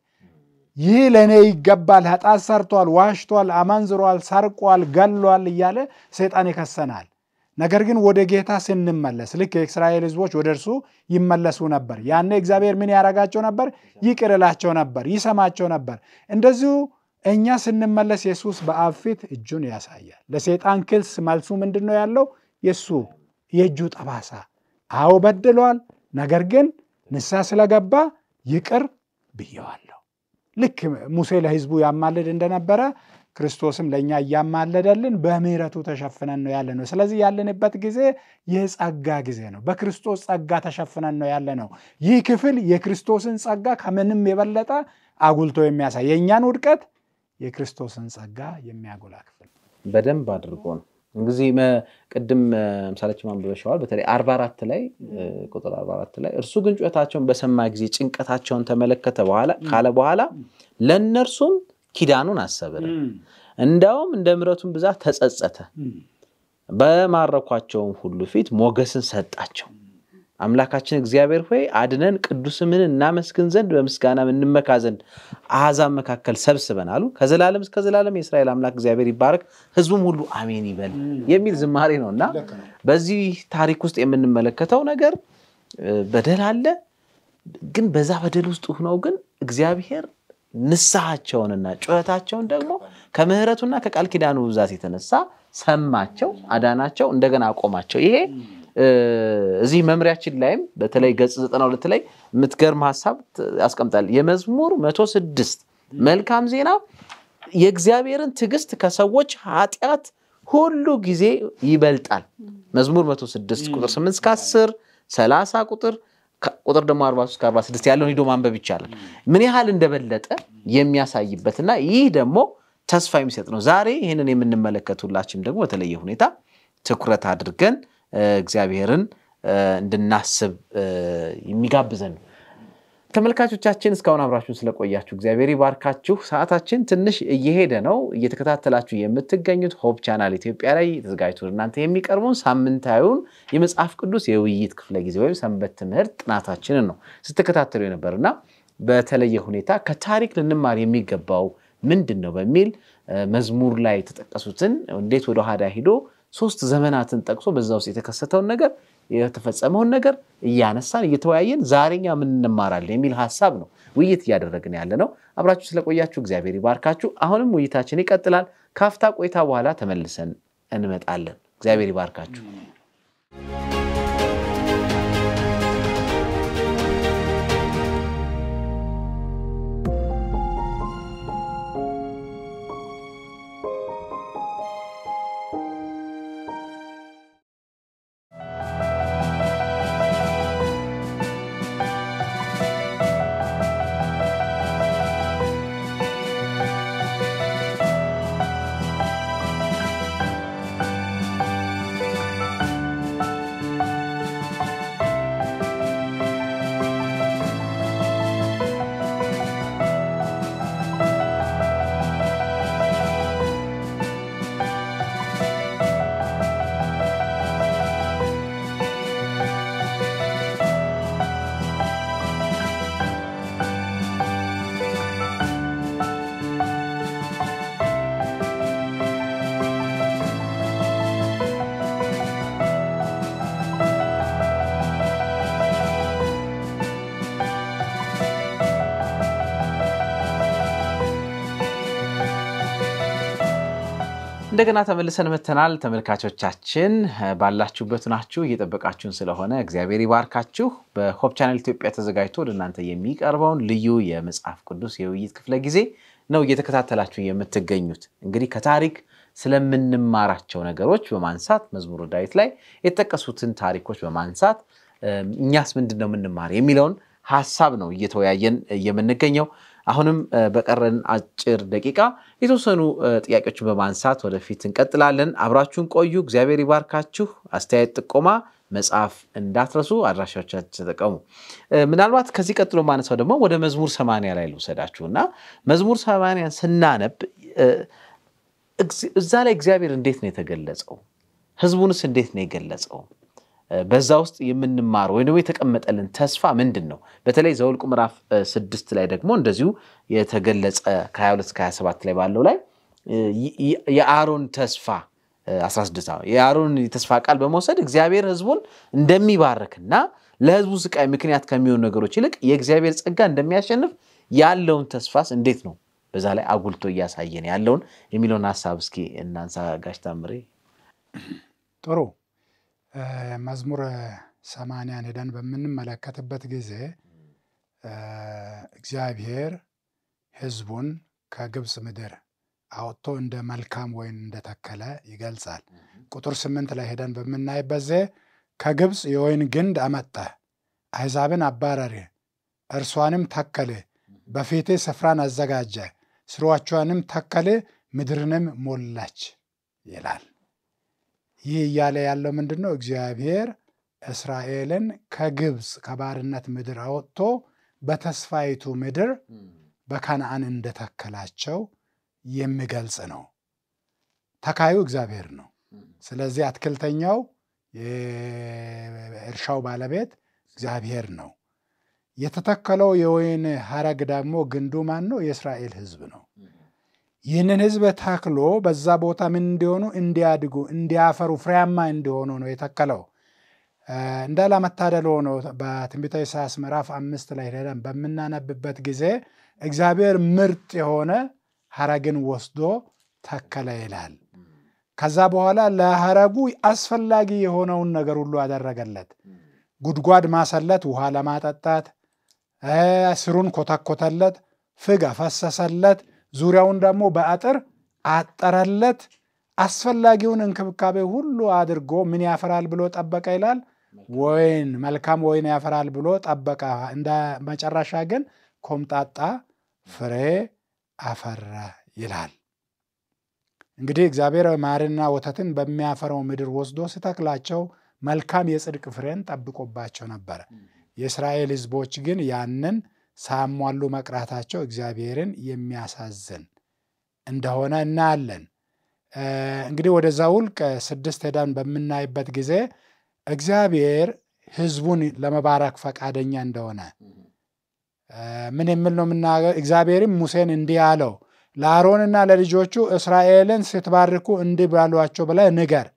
ይህ ለእኔ ይገባል፣ ኃጢአት ሰርቷል፣ ዋሽቷል፣ አመንዝሯል፣ ሰርቋል፣ ገሏል እያለ ሰይጣን ይከሰናል። ነገር ግን ወደ ጌታ ስንመለስ ልክ የእስራኤል ሕዝቦች ወደ እርሱ ይመለሱ ነበር። ያኔ እግዚአብሔር ምን ያደርጋቸው ነበር? ይቅርላቸው ነበር፣ ይሰማቸው ነበር። እንደዚሁ እኛ ስንመለስ የሱስ በአብ ፊት እጁን ያሳያል። ለሰይጣን ክስ መልሱ ምንድን ነው ያለው? የእሱ የእጁ ጠባሳ አዎ በድሏል፣ ነገር ግን ንሳ ስለገባ ይቅር ብየዋለሁ። ልክ ሙሴ ለህዝቡ ያማልድ እንደነበረ ክርስቶስም ለእኛ እያማለደልን በምሕረቱ ተሸፍነን ነው ያለ ነው። ስለዚህ ያለንበት ጊዜ የጸጋ ጊዜ ነው። በክርስቶስ ጸጋ ተሸፍነን ነው ያለ ነው። ይህ ክፍል የክርስቶስን ጸጋ ከምንም የበለጠ አጉልቶ የሚያሳይ የእኛን ውድቀት የክርስቶስን ጸጋ የሚያጎላ ክፍል በደንብ አድርጎ ነው እንግዲህ ቅድም ምሳሌች ማንበበሸዋል በተለይ አርባ አራት ላይ ቁጥር አርባ አራት ላይ እርሱ ግን ጩኸታቸውን በሰማ ጊዜ ጭንቀታቸውን ተመለከተ በኋላ ካለ በኋላ ለእነርሱም ኪዳኑን አሰበረ፣ እንዳውም እንደ ምረቱን ብዛት ተጸጸተ፣ በማረኳቸውም ሁሉ ፊት ሞገስን ሰጣቸው። አምላካችን እግዚአብሔር ሆይ አድነን ቅዱስ ምን እናመስግን ዘንድ በምስጋና እንመካ ዘንድ አሕዛብ መካከል ሰብስበን አሉ። ከዘላለም እስከ ዘላለም የእስራኤል አምላክ እግዚአብሔር ይባረክ፣ ህዝቡም ሁሉ አሜን ይበል የሚል ዝማሬ ነው እና በዚህ ታሪክ ውስጥ የምንመለከተው ነገር በደል አለ። ግን በዛ በደል ውስጥ ሁነው ግን እግዚአብሔር ንስሐቸውንና ጩኸታቸውን ደግሞ ከምህረቱና ከቃል ኪዳኑ ብዛት የተነሳ ሰማቸው፣ አዳናቸው፣ እንደገና አቆማቸው። ይሄ እዚህ መምሪያችን ላይም በተለይ ገጽ 92 ላይ የምትገርም ሀሳብ ያስቀምጣል። የመዝሙር መቶ ስድስት መልካም ዜና የእግዚአብሔርን ትዕግስት ከሰዎች ኃጢአት ሁሉ ጊዜ ይበልጣል። መዝሙር 106 ቁጥር 8 እስከ 10 30 ቁጥር ቁጥር ደግሞ 43 46 ያለውን ሂዶ ማንበብ ይቻላል። ምን ያህል እንደበለጠ የሚያሳይበትና ይህ ደግሞ ተስፋ የሚሰጥ ነው። ዛሬ ይህንን የምንመለከት ሁላችንም ደግሞ በተለየ ሁኔታ ትኩረት አድርገን እግዚአብሔርን እንድናስብ የሚጋብዘን ነው። ተመልካቾቻችን እስካሁን አብራችሁን ስለቆያችሁ እግዚአብሔር ይባርካችሁ። ሰዓታችን ትንሽ እየሄደ ነው። እየተከታተላችሁ የምትገኙት ሆብ ቻናል ኢትዮጵያ ላይ ተዘጋጅቶ እናንተ የሚቀርበውን ሳምንታዊውን የመጽሐፍ ቅዱስ የውይይት ክፍለ ጊዜ ወይም ሰንበት ትምህርት ጥናታችንን ነው ስትከታተሉ የነበር በተለየ ሁኔታ ከታሪክ ልንማር የሚገባው ምንድን ነው በሚል መዝሙር ላይ የተጠቀሱትን እንዴት ወደ ኋዳ ሂዶ ሶስት ዘመናትን ጠቅሶ በዛ ውስጥ የተከሰተውን ነገር የተፈጸመውን ነገር እያነሳን እየተወያየን ዛሬኛ ምን እንማራለን የሚል ሀሳብ ነው ውይይት እያደረግን ያለ ነው። አብራችሁ ስለቆያችሁ እግዚአብሔር ይባርካችሁ። አሁንም ውይይታችን ይቀጥላል። ካፍታ ቆይታ በኋላ ተመልሰን እንመጣለን። እግዚአብሔር ይባርካችሁ። እንደገና ተመልሰን መተናል። ተመልካቾቻችን ባላችሁበት ናችሁ እየጠበቃችሁን ስለሆነ እግዚአብሔር ይባርካችሁ። በሆፕ ቻናል ኢትዮጵያ ተዘጋጅቶ ወደ እናንተ የሚቀርበውን ልዩ የመጽሐፍ ቅዱስ የውይይት ክፍለ ጊዜ ነው እየተከታተላችሁ የምትገኙት። እንግዲህ ከታሪክ ስለምንማራቸው ነገሮች በማንሳት መዝሙረ ዳዊት ላይ የተጠቀሱትን ታሪኮች በማንሳት እኛስ ምንድን ነው የምንማር የሚለውን ሀሳብ ነው እየተወያየን የምንገኘው። አሁንም በቀረን አጭር ደቂቃ የተወሰኑ ጥያቄዎችን በማንሳት ወደፊት እንቀጥላለን። አብራችሁን ቆዩ። እግዚአብሔር ይባርካችሁ። አስተያየት፣ ጥቆማ መጽሐፍ እንዳትረሱ፣ አድራሻዎቻችን ተጠቀሙ። ምናልባት ከዚህ ቀጥሎ ማነሳው ደግሞ ወደ መዝሙር ሰማንያ ላይ ልውሰዳችሁ እና መዝሙር ሰማንያን ስናነብ እዛ ላይ እግዚአብሔር እንዴት ነው የተገለጸው? ህዝቡንስ እንዴት ነው የገለጸው? በዛ ውስጥ የምንማር ወይም ደግሞ የተቀመጠልን ተስፋ ምንድን ነው? በተለይ ዘውልቁ ምዕራፍ ስድስት ላይ ደግሞ እንደዚሁ የተገለጸ ከ22 እስከ 27 ላይ ባለው ላይ የአሮን ተስፋ 16 የአሮን የተስፋ ቃል በመውሰድ እግዚአብሔር ሕዝቡን እንደሚባርክና ለሕዝቡ ስቃይ ምክንያት ከሚሆኑ ነገሮች ይልቅ የእግዚአብሔር ጸጋ እንደሚያሸንፍ ያለውን ተስፋስ እንዴት ነው በዛ ላይ አጉልቶ እያሳየን ያለውን የሚለውን ሀሳብ እስኪ እናንሳ። ጋሽ ታምሬ ጥሩ መዝሙር ሰማንያን ሄደን በምንመለከትበት ጊዜ እግዚአብሔር ሕዝቡን ከግብፅ ምድር አውጥቶ እንደ መልካም ወይን እንደተከለ ይገልጻል። ቁጥር ስምንት ላይ ሄደን በምናይበት ጊዜ ከግብፅ የወይን ግንድ አመጣ፣ አሕዛብን አባረር፣ እርሷንም ተከል፣ በፊቴ ስፍራን አዘጋጀ፣ ስሮቿንም ተከል፣ ምድርንም ሞላች ይላል። ይህ እያለ ያለው ምንድን ነው? እግዚአብሔር እስራኤልን ከግብፅ ከባርነት ምድር አወጥቶ በተስፋይቱ ምድር በከነአን እንደተከላቸው የሚገልጽ ነው። ተካዩ እግዚአብሔር ነው። ስለዚህ አትክልተኛው የእርሻው ባለቤት እግዚአብሔር ነው። የተተከለው የወይን ሐረግ ደግሞ ግንዱ ማን ነው? የእስራኤል ሕዝብ ነው። ይህንን ህዝብ ተክሎ በዛ ቦታ ምን እንዲሆኑ እንዲያድጉ፣ እንዲያፈሩ፣ ፍሬያማ እንዲሆኑ ነው የተከለው። እንዳለመታደል ሆኖ በትንቢተ ኢሳያስ ምዕራፍ አምስት ላይ ሄደን በምናነብበት ጊዜ እግዚአብሔር ምርጥ የሆነ ሐረግን ወስዶ ተከለ ይላል። ከዛ በኋላ ለሐረጉ አስፈላጊ የሆነውን ነገር ሁሉ አደረገለት። ጉድጓድ ማሰለት፣ ውሃ ለማጠጣት ስሩን ኮተኮተለት፣ ፍግ አፈሰሰለት። ዙሪያውን ደግሞ በአጥር አጠረለት። አስፈላጊውን እንክብካቤ ሁሉ አድርጎ ምን ያፈራል ብሎ ጠበቀ ይላል። ወይን መልካም ወይን ያፈራል ብሎ ጠበቀ። እንደ መጨረሻ ግን ኮምጣጣ ፍሬ አፈራ ይላል። እንግዲህ እግዚአብሔር ማርና ወተትን በሚያፈረው ምድር ወስዶ ሲተክላቸው መልካም የጽድቅ ፍሬን ጠብቆባቸው ነበረ። የእስራኤል ሕዝቦች ግን ያንን ሳያሟሉ መቅራታቸው እግዚአብሔርን የሚያሳዝን እንደሆነ እናያለን። እንግዲህ ወደ ዘኍልቍ ስድስት ሄደን በምናይበት ጊዜ እግዚአብሔር ሕዝቡን ለመባረክ ፈቃደኛ እንደሆነ ምን የሚል ነው የምናገር? እግዚአብሔርም ሙሴን እንዲህ አለው ለአሮንና ለልጆቹ እስራኤልን ስትባርኩ እንዲህ ባሏቸው ብለህ ንገር፣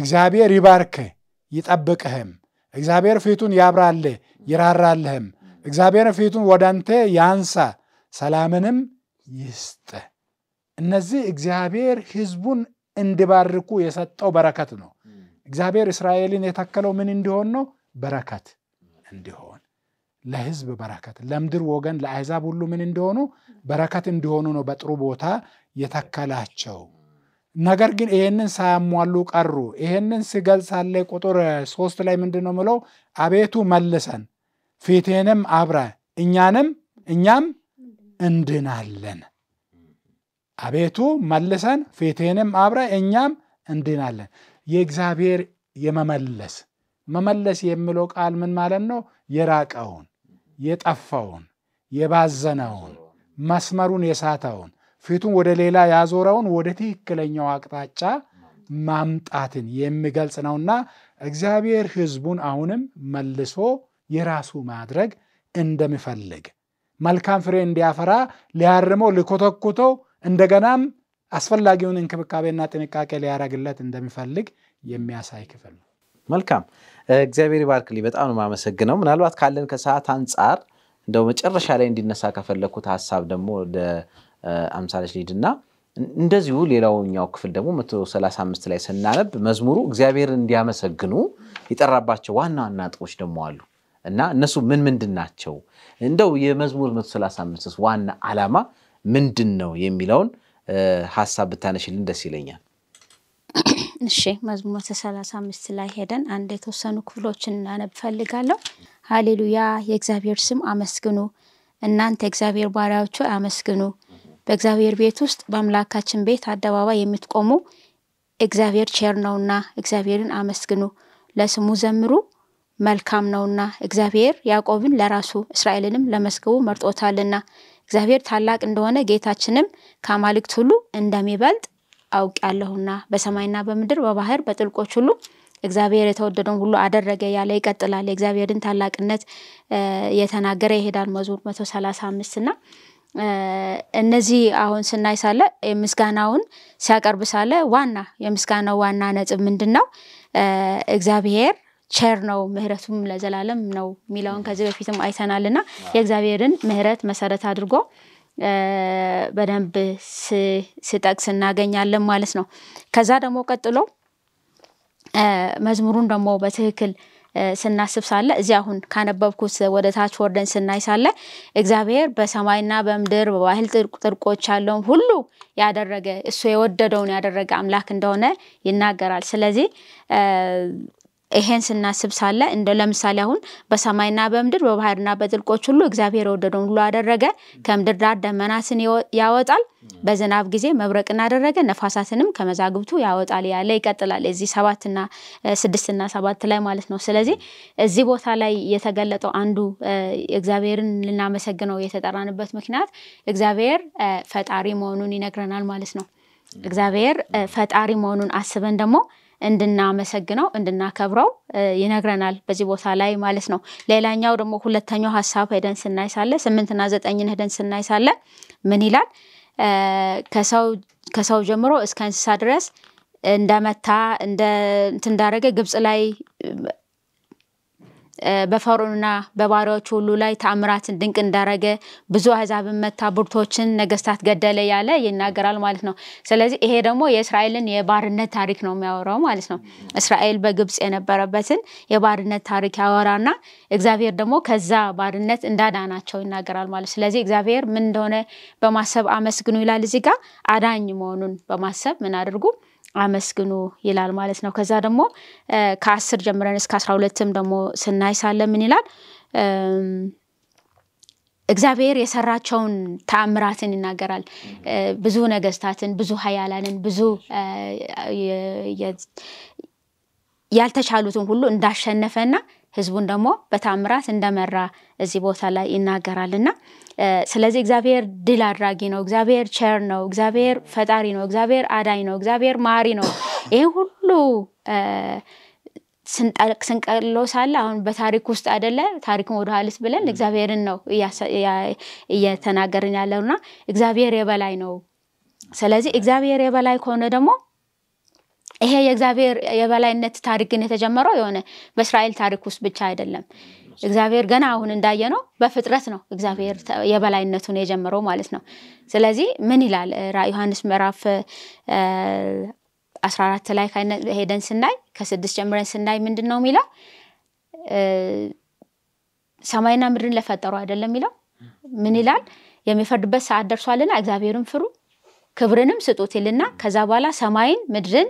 እግዚአብሔር ይባርክህ ይጠብቅህም፣ እግዚአብሔር ፊቱን ያብራልህ ይራራልህም እግዚአብሔር ፊቱን ወደ አንተ ያንሳ፣ ሰላምንም ይስጥ። እነዚህ እግዚአብሔር ህዝቡን እንዲባርኩ የሰጠው በረከት ነው። እግዚአብሔር እስራኤልን የተከለው ምን እንዲሆን ነው? በረከት እንዲሆን ለህዝብ በረከት፣ ለምድር ወገን፣ ለአሕዛብ ሁሉ ምን እንዲሆኑ በረከት እንዲሆኑ ነው በጥሩ ቦታ የተከላቸው። ነገር ግን ይሄንን ሳያሟሉ ቀሩ። ይሄንን ስገልጽ ሳለ ቁጥር ሶስት ላይ ምንድን ነው ምለው? አቤቱ መልሰን ፊቴንም አብረ እኛንም እኛም እንድናለን። አቤቱ መልሰን ፊቴንም አብረ እኛም እንድናለን። የእግዚአብሔር የመመለስ መመለስ የሚለው ቃል ምን ማለት ነው? የራቀውን፣ የጠፋውን፣ የባዘነውን፣ መስመሩን የሳተውን፣ ፊቱን ወደ ሌላ ያዞረውን ወደ ትክክለኛው አቅጣጫ ማምጣትን የሚገልጽ ነውና እግዚአብሔር ህዝቡን አሁንም መልሶ የራሱ ማድረግ እንደሚፈልግ መልካም ፍሬ እንዲያፈራ ሊያርመው ሊኮተኩተው እንደገናም አስፈላጊውን እንክብካቤና ጥንቃቄ ሊያደርግለት እንደሚፈልግ የሚያሳይ ክፍል ነው። መልካም እግዚአብሔር ይባርክልኝ። በጣም ነው የማመሰግነው። ምናልባት ካለን ከሰዓት አንጻር እንደው መጨረሻ ላይ እንዲነሳ ከፈለግኩት ሀሳብ ደግሞ ወደ አምሳለች ሊድና እንደዚሁ ሌላውኛው ክፍል ደግሞ 135 ላይ ስናነብ መዝሙሩ እግዚአብሔር እንዲያመሰግኑ የጠራባቸው ዋና ዋና ነጥቦች ደግሞ አሉ። እና እነሱ ምን ምንድን ናቸው እንደው የመዝሙር 135 ዋና ዓላማ ምንድን ነው የሚለውን ሀሳብ ብታነሽልን ደስ ይለኛል። እሺ መዝሙር 135 ላይ ሄደን አንድ የተወሰኑ ክፍሎችን እናነብ ፈልጋለሁ። ሀሌሉያ የእግዚአብሔር ስም አመስግኑ፣ እናንተ እግዚአብሔር ባሪያዎቹ አመስግኑ። በእግዚአብሔር ቤት ውስጥ በአምላካችን ቤት አደባባይ የምትቆሙ እግዚአብሔር ቸር ነውና እግዚአብሔርን አመስግኑ፣ ለስሙ ዘምሩ መልካም ነውና እግዚአብሔር ያዕቆብን ለራሱ እስራኤልንም ለመዝገቡ መርጦታልና እግዚአብሔር ታላቅ እንደሆነ ጌታችንም ከአማልክት ሁሉ እንደሚበልጥ አውቃለሁና በሰማይና በምድር በባህር በጥልቆች ሁሉ እግዚአብሔር የተወደደውን ሁሉ አደረገ ያለ ይቀጥላል። የእግዚአብሔርን ታላቅነት የተናገረ ይሄዳል መዝሙር መቶ ሰላሳ አምስት እና እነዚህ አሁን ስናይ ሳለ ምስጋናውን ሲያቀርብ ሳለ ዋና የምስጋናው ዋና ነጥብ ምንድን ነው? እግዚአብሔር ቸር ነው ምህረቱም ለዘላለም ነው የሚለውን ከዚህ በፊትም አይተናል እና የእግዚአብሔርን ምህረት መሰረት አድርጎ በደንብ ስጠቅስ እናገኛለን ማለት ነው። ከዛ ደግሞ ቀጥሎ መዝሙሩን ደግሞ በትክክል ስናስብ ሳለ እዚህ አሁን ካነበብኩት ወደ ታች ወርደን ስናይ ሳለ እግዚአብሔር በሰማይና በምድር በባህል ጥርቆች ያለውን ሁሉ ያደረገ እሱ የወደደውን ያደረገ አምላክ እንደሆነ ይናገራል። ስለዚህ ይሄን ስናስብ ሳለ እንደ ለምሳሌ አሁን በሰማይና በምድር በባህርና በጥልቆች ሁሉ እግዚአብሔር የወደደውን ሁሉ አደረገ። ከምድር ዳር ደመናትን ያወጣል፣ በዝናብ ጊዜ መብረቅን አደረገ፣ ነፋሳትንም ከመዛግብቱ ያወጣል ያለ ይቀጥላል። እዚህ ሰባትና ስድስትና ሰባት ላይ ማለት ነው። ስለዚህ እዚህ ቦታ ላይ የተገለጠው አንዱ እግዚአብሔርን ልናመሰግነው የተጠራንበት ምክንያት እግዚአብሔር ፈጣሪ መሆኑን ይነግረናል ማለት ነው። እግዚአብሔር ፈጣሪ መሆኑን አስበን ደግሞ እንድናመሰግነው እንድናከብረው ይነግረናል በዚህ ቦታ ላይ ማለት ነው ሌላኛው ደግሞ ሁለተኛው ሀሳብ ሄደን ስናይ ሳለ ስምንትና ዘጠኝን ሄደን ስናይ ሳለ ምን ይላል ከሰው ጀምሮ እስከ እንስሳ ድረስ እንደመታ እንዳረገ ግብፅ ላይ በፈርዖንና በባሪያዎች ሁሉ ላይ ተአምራትን ድንቅ እንዳረገ ብዙ አሕዛብን መታ፣ ብርቶችን ነገስታት ገደለ ያለ ይናገራል ማለት ነው። ስለዚህ ይሄ ደግሞ የእስራኤልን የባርነት ታሪክ ነው የሚያወራው ማለት ነው። እስራኤል በግብፅ የነበረበትን የባርነት ታሪክ ያወራና እግዚአብሔር ደግሞ ከዛ ባርነት እንዳዳናቸው ይናገራል ማለት ስለዚህ እግዚአብሔር ምን እንደሆነ በማሰብ አመስግኑ ይላል። እዚህ ጋር አዳኝ መሆኑን በማሰብ ምን አድርጉ አመስግኑ ይላል ማለት ነው። ከዛ ደግሞ ከአስር ጀምረን እስከ አስራ ሁለትም ደግሞ ስናይ ሳለ ምን ይላል? እግዚአብሔር የሰራቸውን ተአምራትን ይናገራል። ብዙ ነገስታትን፣ ብዙ ሀያላንን፣ ብዙ ያልተቻሉትን ሁሉ እንዳሸነፈና ህዝቡን ደግሞ በተአምራት እንደመራ እዚህ ቦታ ላይ ይናገራል እና ስለዚህ እግዚአብሔር ድል አድራጊ ነው፣ እግዚአብሔር ቸር ነው፣ እግዚአብሔር ፈጣሪ ነው፣ እግዚአብሔር አዳኝ ነው፣ እግዚአብሔር ማሪ ነው። ይሄ ሁሉ ስንቀሎ ሳለ አሁን በታሪክ ውስጥ አይደለ ታሪክን ወደ ኋልስ ብለን እግዚአብሔርን ነው እየተናገርን ያለው እና እግዚአብሔር የበላይ ነው። ስለዚህ እግዚአብሔር የበላይ ከሆነ ደግሞ ይሄ የእግዚአብሔር የበላይነት ታሪክ ግን የተጀመረው የሆነ በእስራኤል ታሪክ ውስጥ ብቻ አይደለም። እግዚአብሔር ገና አሁን እንዳየ ነው በፍጥረት ነው እግዚአብሔር የበላይነቱን የጀመረው ማለት ነው። ስለዚህ ምን ይላል ዮሐንስ ምዕራፍ 14 ላይ ሄደን ስናይ ከስድስት ጀምረን ስናይ ምንድን ነው የሚለው? ሰማይና ምድርን ለፈጠሩ አይደለም የሚለው ምን ይላል? የሚፈርድበት ሰዓት ደርሷልና እግዚአብሔርን ፍሩ ክብርንም ስጡት ይልና ከዛ በኋላ ሰማይን ምድርን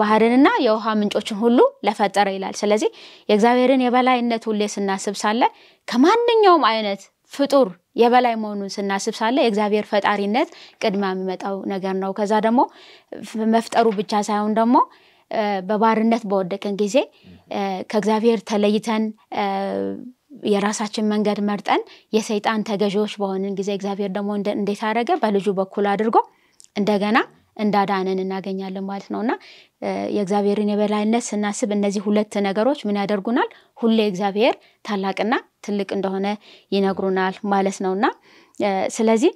ባህርንና የውሃ ምንጮችን ሁሉ ለፈጠረ ይላል። ስለዚህ የእግዚአብሔርን የበላይነት ሁሌ ስናስብ ሳለ ከማንኛውም አይነት ፍጡር የበላይ መሆኑን ስናስብ ሳለ የእግዚአብሔር ፈጣሪነት ቅድሚያ የሚመጣው ነገር ነው። ከዛ ደግሞ መፍጠሩ ብቻ ሳይሆን ደግሞ በባርነት በወደቅን ጊዜ ከእግዚአብሔር ተለይተን የራሳችን መንገድ መርጠን የሰይጣን ተገዢዎች በሆንን ጊዜ እግዚአብሔር ደግሞ እንዴት አደረገ? በልጁ በኩል አድርጎ እንደገና እንዳዳነን እናገኛለን ማለት ነው እና የእግዚአብሔርን የበላይነት ስናስብ እነዚህ ሁለት ነገሮች ምን ያደርጉናል? ሁሌ እግዚአብሔር ታላቅና ትልቅ እንደሆነ ይነግሩናል ማለት ነው እና ስለዚህ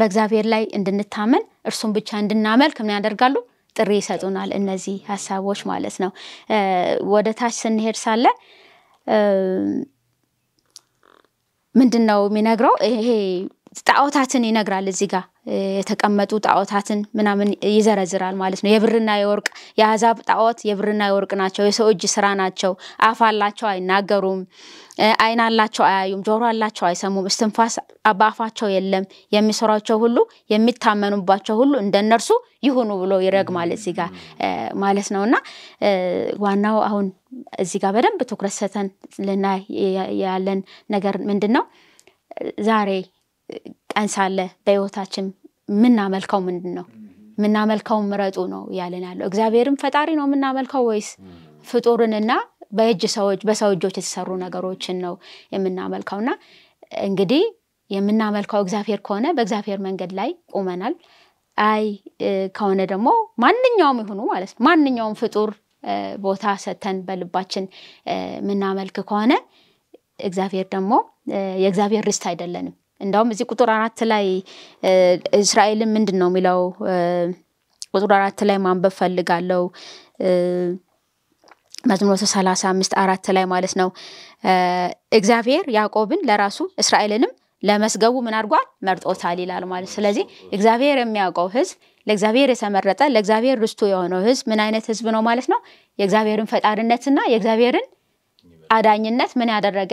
በእግዚአብሔር ላይ እንድንታመን እርሱን ብቻ እንድናመልክ ምን ያደርጋሉ? ጥሪ ይሰጡናል እነዚህ ሀሳቦች ማለት ነው። ወደ ታች ስንሄድ ሳለ ምንድን ነው የሚነግረው ይሄ ጣዖታትን ይነግራል እዚህ ጋር የተቀመጡ ጣዖታትን ምናምን ይዘረዝራል ማለት ነው። የብርና የወርቅ የአሕዛብ ጣዖት የብርና የወርቅ ናቸው፣ የሰው እጅ ስራ ናቸው። አፍ አላቸው አይናገሩም፣ አይን አላቸው አያዩም፣ ጆሮ አላቸው አይሰሙም፣ እስትንፋስ በአፋቸው የለም። የሚሰሯቸው ሁሉ የሚታመኑባቸው ሁሉ እንደነርሱ ይሁኑ ብሎ ይረግማል እዚህ ጋር ማለት ነው እና ዋናው አሁን እዚህ ጋር በደንብ ትኩረት ሰተን ልናይ ያለን ነገር ምንድን ነው ዛሬ ቀን ሳለ በህይወታችን የምናመልከው ምንድን ነው? የምናመልከው ምረጡ ነው እያለን ያለው። እግዚአብሔርም ፈጣሪ ነው የምናመልከው ወይስ ፍጡርንና በእጅ ሰዎች በሰው እጆች የተሰሩ ነገሮችን ነው የምናመልከው? እና እንግዲህ የምናመልከው እግዚአብሔር ከሆነ በእግዚአብሔር መንገድ ላይ ቁመናል። አይ ከሆነ ደግሞ ማንኛውም ይሁኑ ማለት ነው ማንኛውም ፍጡር ቦታ ሰተን በልባችን የምናመልክ ከሆነ እግዚአብሔር ደግሞ የእግዚአብሔር ርስት አይደለንም። እንዳውም እዚህ ቁጥር አራት ላይ እስራኤልን ምንድን ነው የሚለው ቁጥር አራት ላይ ማንበብ ፈልጋለው መዝሙር ሰላሳ አምስት አራት ላይ ማለት ነው እግዚአብሔር ያዕቆብን ለራሱ እስራኤልንም ለመስገቡ ምን አድርጓል መርጦታል ይላል ማለት ስለዚህ እግዚአብሔር የሚያውቀው ህዝብ ለእግዚአብሔር የተመረጠ ለእግዚአብሔር ርስቱ የሆነው ህዝብ ምን አይነት ህዝብ ነው ማለት ነው የእግዚአብሔርን ፈጣሪነትና የእግዚአብሔርን አዳኝነት ምን ያደረገ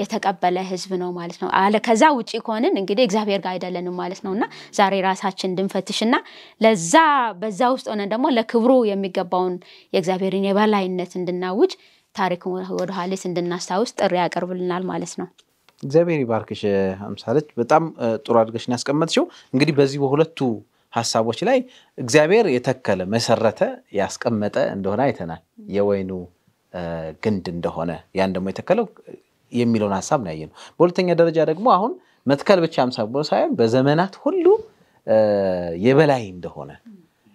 የተቀበለ ህዝብ ነው ማለት ነው አለ ከዛ ውጭ ከሆንን እንግዲህ እግዚአብሔር ጋር አይደለንም ማለት ነው እና ዛሬ ራሳችን እንድንፈትሽ እና ለዛ በዛ ውስጥ ሆነን ደግሞ ለክብሩ የሚገባውን የእግዚአብሔርን የበላይነት እንድናውጅ ታሪክ ወደ እንድናስታውስ ጥሪ ያቀርብልናል ማለት ነው እግዚአብሔር ይባርክሽ አምሳለች በጣም ጥሩ አድርገሽን ያስቀመጥሽው እንግዲህ በዚህ በሁለቱ ሀሳቦች ላይ እግዚአብሔር የተከለ መሰረተ ያስቀመጠ እንደሆነ አይተናል የወይኑ ግንድ እንደሆነ ያን ደግሞ የተከለው የሚለውን ሀሳብ ነው በሁለተኛ ደረጃ ደግሞ አሁን መትከል ብቻም ሳይሆን በዘመናት ሁሉ የበላይ እንደሆነ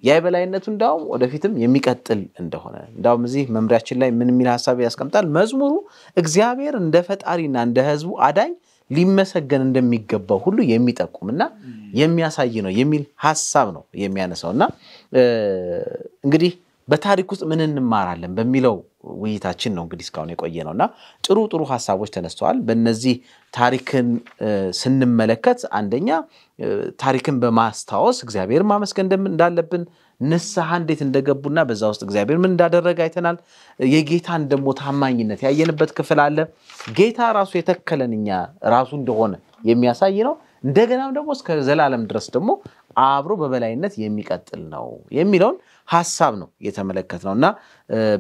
ያ የበላይነቱ እንዳውም ወደፊትም የሚቀጥል እንደሆነ እንዳውም እዚህ መምሪያችን ላይ ምን የሚል ሀሳብ ያስቀምጣል? መዝሙሩ እግዚአብሔር እንደ ፈጣሪና እንደ ሕዝቡ አዳኝ ሊመሰገን እንደሚገባው ሁሉ የሚጠቁምና የሚያሳይ ነው የሚል ሀሳብ ነው የሚያነሳው እና እንግዲህ በታሪክ ውስጥ ምን እንማራለን በሚለው ውይይታችን ነው እንግዲህ እስካሁን የቆየ ነው እና ጥሩ ጥሩ ሀሳቦች ተነስተዋል። በነዚህ ታሪክን ስንመለከት አንደኛ ታሪክን በማስታወስ እግዚአብሔር ማመስገን እንዳለብን፣ ንስሐ እንዴት እንደገቡና በዛ ውስጥ እግዚአብሔር ምን እንዳደረገ አይተናል። የጌታን ደግሞ ታማኝነት ያየንበት ክፍል አለ። ጌታ ራሱ የተከለን እኛ ራሱ እንደሆነ የሚያሳይ ነው። እንደገናም ደግሞ እስከ ዘላለም ድረስ ደግሞ አብሮ በበላይነት የሚቀጥል ነው የሚለውን ሀሳብ ነው የተመለከት ነው እና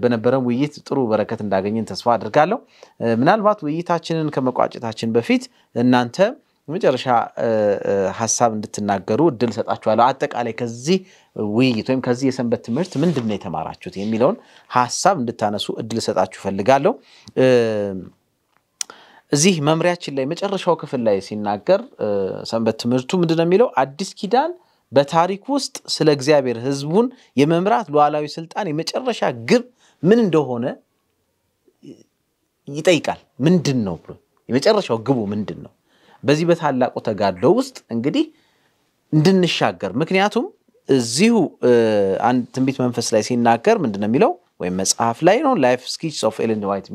በነበረን ውይይት ጥሩ በረከት እንዳገኘን ተስፋ አድርጋለሁ። ምናልባት ውይይታችንን ከመቋጨታችን በፊት እናንተ መጨረሻ ሀሳብ እንድትናገሩ እድል ሰጣችኋለሁ። አጠቃላይ ከዚህ ውይይት ወይም ከዚህ የሰንበት ትምህርት ምንድን ነው የተማራችሁት የሚለውን ሀሳብ እንድታነሱ እድል ሰጣችሁ ፈልጋለሁ። እዚህ መምሪያችን ላይ መጨረሻው ክፍል ላይ ሲናገር ሰንበት ትምህርቱ ምንድን ነው የሚለው አዲስ ኪዳን በታሪክ ውስጥ ስለ እግዚአብሔር ህዝቡን የመምራት ሉዓላዊ ስልጣን የመጨረሻ ግብ ምን እንደሆነ ይጠይቃል። ምንድን ነው ብሎ የመጨረሻው ግቡ ምንድን ነው? በዚህ በታላቁ ተጋድሎ ውስጥ እንግዲህ እንድንሻገር ምክንያቱም እዚሁ አንድ ትንቢት መንፈስ ላይ ሲናገር ምንድን ነው የሚለው ወይም መጽሐፍ ላይ ነው ላይፍ ስኪች ኦፍ ኤለን ዋይት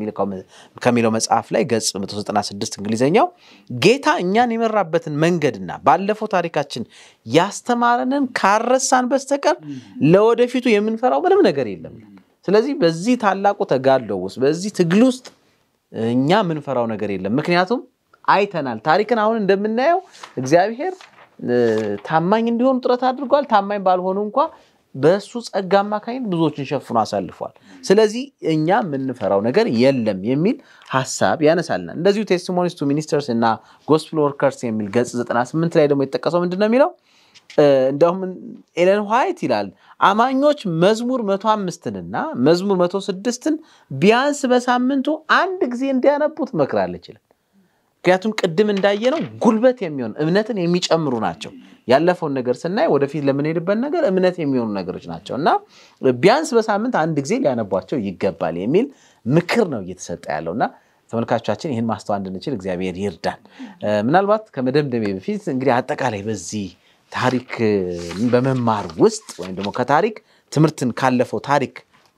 ከሚለው መጽሐፍ ላይ ገጽ 196 እንግሊዘኛው ጌታ እኛን የመራበትን መንገድና ባለፈው ታሪካችን ያስተማረንን ካረሳን በስተቀር ለወደፊቱ የምንፈራው ምንም ነገር የለም። ስለዚህ በዚህ ታላቁ ተጋድሎ ውስጥ በዚህ ትግል ውስጥ እኛ የምንፈራው ነገር የለም። ምክንያቱም አይተናል። ታሪክን አሁን እንደምናየው እግዚአብሔር ታማኝ እንዲሆኑ ጥረት አድርጓል። ታማኝ ባልሆኑ እንኳ በእሱ ጸጋ አማካኝነት ብዙዎችን ሸፍኖ አሳልፏል። ስለዚህ እኛ የምንፈራው ነገር የለም የሚል ሀሳብ ያነሳልናል። እንደዚሁ ቴስቲሞኒስ ቱ ሚኒስተርስ እና ጎስፕል ወርከርስ የሚል ገጽ 98 ላይ ደግሞ የተጠቀሰው ምንድን ነው የሚለው እንደውም ኤለን ዋይት ይላል አማኞች መዝሙር መቶ አምስትንና መዝሙር መቶ ስድስትን ቢያንስ በሳምንቱ አንድ ጊዜ እንዲያነቡት መክራለች ይላል። ምክንያቱም ቅድም እንዳየ ነው ጉልበት የሚሆን እምነትን የሚጨምሩ ናቸው። ያለፈውን ነገር ስናይ ወደፊት ለምንሄድበት ነገር እምነት የሚሆኑ ነገሮች ናቸው እና ቢያንስ በሳምንት አንድ ጊዜ ሊያነቧቸው ይገባል የሚል ምክር ነው እየተሰጠ ያለው እና ተመልካቾቻችን ይህን ማስተዋ እንድንችል እግዚአብሔር ይርዳን። ምናልባት ከመደምደሜ በፊት እንግዲህ አጠቃላይ በዚህ ታሪክ በመማር ውስጥ ወይም ደግሞ ከታሪክ ትምህርትን ካለፈው ታሪክ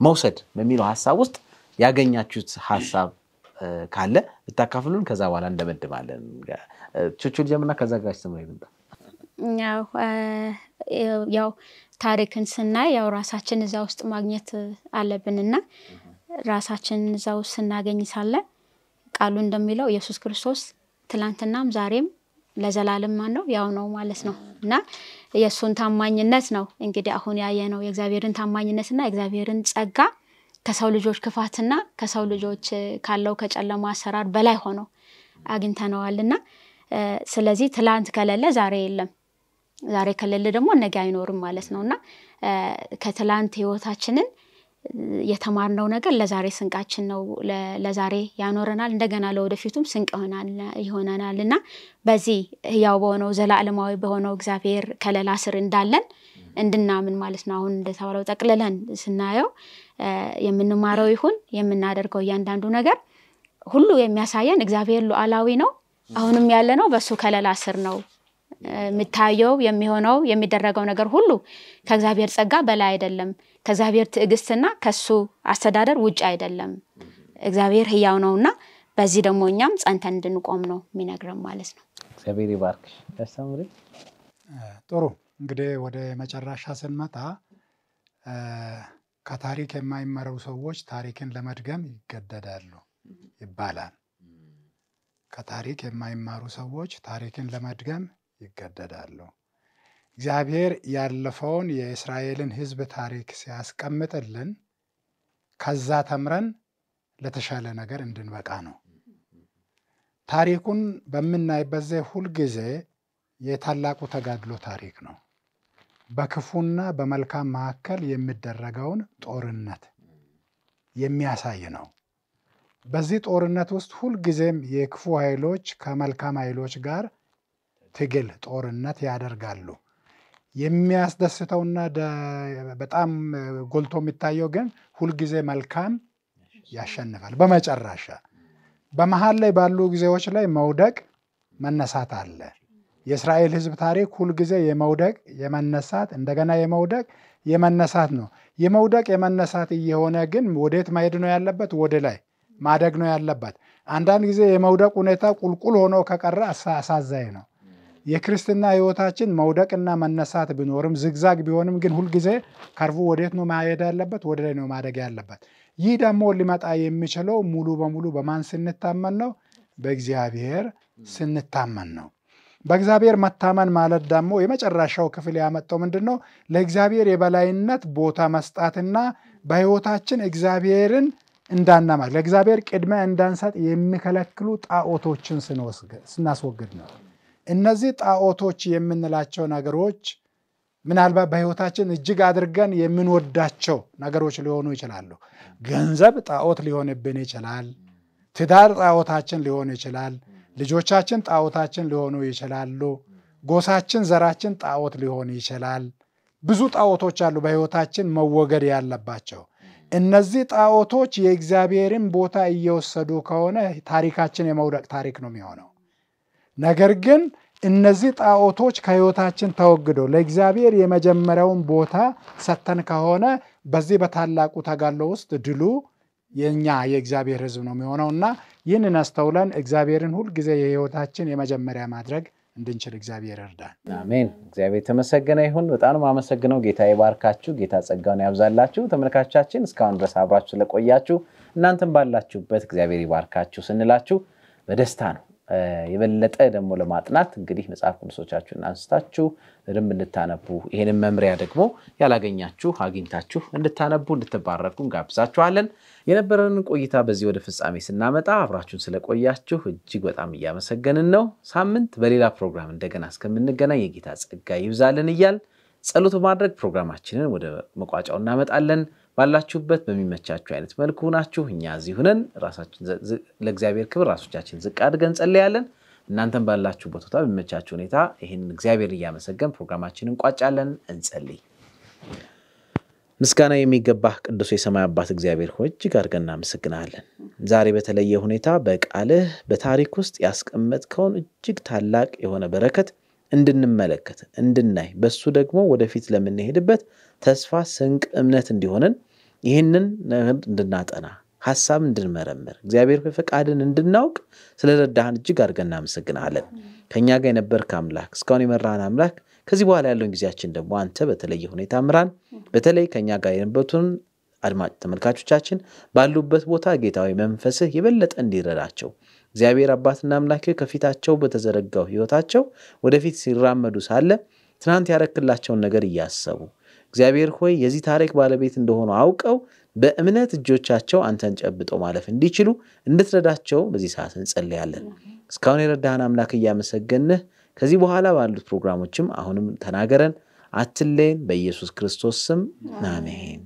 መውሰድ በሚለው ሀሳብ ውስጥ ያገኛችሁት ሀሳብ ካለ ብታካፍሉን ከዛ በኋላ እንደመድባለን። ቹቹ ልጀምና ከዛ ጋሽ ስምረ ይምጣ። ያው ታሪክን ስናይ ያው ራሳችን እዛ ውስጥ ማግኘት አለብንና ራሳችን እዛ ውስጥ ስናገኝ ሳለ ቃሉ እንደሚለው ኢየሱስ ክርስቶስ ትላንትናም ዛሬም ለዘላለም ማን ነው ያው ነው ማለት ነው እና የእሱን ታማኝነት ነው እንግዲህ አሁን ያየ ነው የእግዚአብሔርን ታማኝነትና የእግዚአብሔርን ጸጋ ከሰው ልጆች ክፋትና ከሰው ልጆች ካለው ከጨለማ አሰራር በላይ ሆኖ አግኝተነዋል እና ስለዚህ ትላንት ከሌለ ዛሬ የለም፣ ዛሬ ከሌለ ደግሞ ነገ አይኖርም ማለት ነው እና ከትላንት ህይወታችንን የተማርነው ነገር ለዛሬ ስንቃችን ነው። ለዛሬ ያኖረናል፣ እንደገና ለወደፊቱም ስንቅ ይሆነናል እና በዚህ ህያው በሆነው ዘላለማዊ በሆነው እግዚአብሔር ከለላ ስር እንዳለን እንድናምን ማለት ነው። አሁን እንደተባለው ጠቅልለን ስናየው የምንማረው ይሁን የምናደርገው እያንዳንዱ ነገር ሁሉ የሚያሳየን እግዚአብሔር ሉዓላዊ ነው። አሁንም ያለ ነው በእሱ ከለላ ስር ነው። የምታየው የሚሆነው የሚደረገው ነገር ሁሉ ከእግዚአብሔር ጸጋ በላይ አይደለም። ከእግዚአብሔር ትዕግስትና ከሱ አስተዳደር ውጭ አይደለም። እግዚአብሔር ህያው እና በዚህ ደግሞ እኛም ጸንተን እንድንቆም ነው የሚነግረን ማለት ነው። እግዚአብሔር ይባርክሽ። ጥሩ እንግዲህ ወደ መጨረሻ ስንመጣ ከታሪክ የማይመረው ሰዎች ታሪክን ለመድገም ይገደዳሉ ይባላል። ከታሪክ የማይማሩ ሰዎች ታሪክን ለመድገም ይገደዳሉ። እግዚአብሔር ያለፈውን የእስራኤልን ሕዝብ ታሪክ ሲያስቀምጥልን ከዛ ተምረን ለተሻለ ነገር እንድንበቃ ነው። ታሪኩን በምናይበት ጊዜ ሁልጊዜ የታላቁ ተጋድሎ ታሪክ ነው። በክፉና በመልካም መካከል የሚደረገውን ጦርነት የሚያሳይ ነው። በዚህ ጦርነት ውስጥ ሁልጊዜም የክፉ ኃይሎች ከመልካም ኃይሎች ጋር ትግል፣ ጦርነት ያደርጋሉ። የሚያስደስተውና በጣም ጎልቶ የሚታየው ግን ሁልጊዜ መልካም ያሸንፋል። በመጨረሻ በመሀል ላይ ባሉ ጊዜዎች ላይ መውደቅ መነሳት አለ። የእስራኤል ህዝብ ታሪክ ሁልጊዜ የመውደቅ የመነሳት እንደገና የመውደቅ የመነሳት ነው። የመውደቅ የመነሳት እየሆነ ግን ወዴት መሄድ ነው ያለበት? ወደ ላይ ማደግ ነው ያለበት። አንዳንድ ጊዜ የመውደቅ ሁኔታ ቁልቁል ሆኖ ከቀረ አሳዛኝ ነው። የክርስትና ህይወታችን መውደቅና መነሳት ቢኖርም ዝግዛግ ቢሆንም ግን ሁልጊዜ ከርቡ ወዴት ነው ማሄድ ያለበት? ወደ ላይ ነው ማደግ ያለበት። ይህ ደግሞ ሊመጣ የሚችለው ሙሉ በሙሉ በማን ስንታመን ነው? በእግዚአብሔር ስንታመን ነው። በእግዚአብሔር መታመን ማለት ደግሞ የመጨረሻው ክፍል ያመጣው ምንድን ነው? ለእግዚአብሔር የበላይነት ቦታ መስጣትና በሕይወታችን እግዚአብሔርን እንዳናማ ለእግዚአብሔር ቅድሚያ እንዳንሰጥ የሚከለክሉ ጣዖቶችን ስናስወግድ ነው። እነዚህ ጣዖቶች የምንላቸው ነገሮች ምናልባት በሕይወታችን እጅግ አድርገን የምንወዳቸው ነገሮች ሊሆኑ ይችላሉ። ገንዘብ ጣዖት ሊሆንብን ይችላል። ትዳር ጣዖታችን ሊሆን ይችላል። ልጆቻችን ጣዖታችን ሊሆኑ ይችላሉ። ጎሳችን፣ ዘራችን ጣዖት ሊሆን ይችላል። ብዙ ጣዖቶች አሉ በሕይወታችን መወገድ ያለባቸው። እነዚህ ጣዖቶች የእግዚአብሔርን ቦታ እየወሰዱ ከሆነ ታሪካችን የመውደቅ ታሪክ ነው የሚሆነው። ነገር ግን እነዚህ ጣዖቶች ከሕይወታችን ተወግደው ለእግዚአብሔር የመጀመሪያውን ቦታ ሰተን ከሆነ በዚህ በታላቁ ተጋድሎ ውስጥ ድሉ የእኛ የእግዚአብሔር ህዝብ ነው የሚሆነው እና ይህንን አስተውለን እግዚአብሔርን ሁልጊዜ የህይወታችን የመጀመሪያ ማድረግ እንድንችል እግዚአብሔር እርዳን። አሜን። እግዚአብሔር የተመሰገነ ይሁን። በጣም አመሰግነው። ጌታ ይባርካችሁ። ጌታ ጸጋውን ያብዛላችሁ። ተመልካቻችን እስካሁን ድረስ አብራችሁ ስለቆያችሁ እናንተም ባላችሁበት እግዚአብሔር ይባርካችሁ ስንላችሁ በደስታ ነው የበለጠ ደግሞ ለማጥናት እንግዲህ መጽሐፍ ቅዱሶቻችሁን አንስታችሁ በደንብ እንድታነቡ ይህንን መምሪያ ደግሞ ያላገኛችሁ አግኝታችሁ እንድታነቡ እንድትባረኩ እንጋብዛችኋለን። የነበረንን ቆይታ በዚህ ወደ ፍጻሜ ስናመጣ አብራችሁን ስለቆያችሁ እጅግ በጣም እያመሰገንን ነው። ሳምንት በሌላ ፕሮግራም እንደገና እስከምንገናኝ የጌታ ጸጋ ይብዛልን እያል ጸሎት በማድረግ ፕሮግራማችንን ወደ መቋጫው እናመጣለን። ባላችሁበት በሚመቻችሁ አይነት መልኩ ናችሁ። እኛ እዚህ ሁነን ለእግዚአብሔር ክብር ራሶቻችን ዝቅ አድርገን እንጸለያለን። እናንተም ባላችሁ ቦታ በሚመቻችሁ ሁኔታ ይህንን እግዚአብሔር እያመሰገን ፕሮግራማችን እንቋጫለን። እንጸልይ። ምስጋና የሚገባህ ቅዱስ የሰማይ አባት እግዚአብሔር ሆይ እጅግ አድርገን እናመሰግናለን። ዛሬ በተለየ ሁኔታ በቃልህ በታሪክ ውስጥ ያስቀመጥከውን እጅግ ታላቅ የሆነ በረከት እንድንመለከት እንድናይ በሱ ደግሞ ወደፊት ለምንሄድበት ተስፋ ስንቅ እምነት እንዲሆነን ይህንን ነገር እንድናጠና ሀሳብ እንድንመረምር እግዚአብሔር ፈቃድን እንድናውቅ ስለረዳህን እጅግ አድርገ እናመሰግናለን። ከእኛ ጋር የነበርክ አምላክ እስካሁን የመራህን አምላክ ከዚህ በኋላ ያለውን ጊዜያችን ደግሞ አንተ በተለየ ሁኔታ ምራን። በተለይ ከእኛ ጋር የነበሩትን አድማጭ ተመልካቾቻችን ባሉበት ቦታ ጌታዊ መንፈስህ የበለጠ እንዲረዳቸው እግዚአብሔር አባትና አምላክ ከፊታቸው በተዘረጋው ህይወታቸው ወደፊት ሲራመዱ ሳለ ትናንት ያረክላቸውን ነገር እያሰቡ እግዚአብሔር ሆይ የዚህ ታሪክ ባለቤት እንደሆኑ አውቀው በእምነት እጆቻቸው አንተን ጨብጦ ማለፍ እንዲችሉ እንድትረዳቸው በዚህ ሰዓት እንጸልያለን። እስካሁን የረዳህን አምላክ እያመሰገንህ ከዚህ በኋላ ባሉት ፕሮግራሞችም አሁንም ተናገረን፣ አትለይን። በኢየሱስ ክርስቶስ ስም አሜን።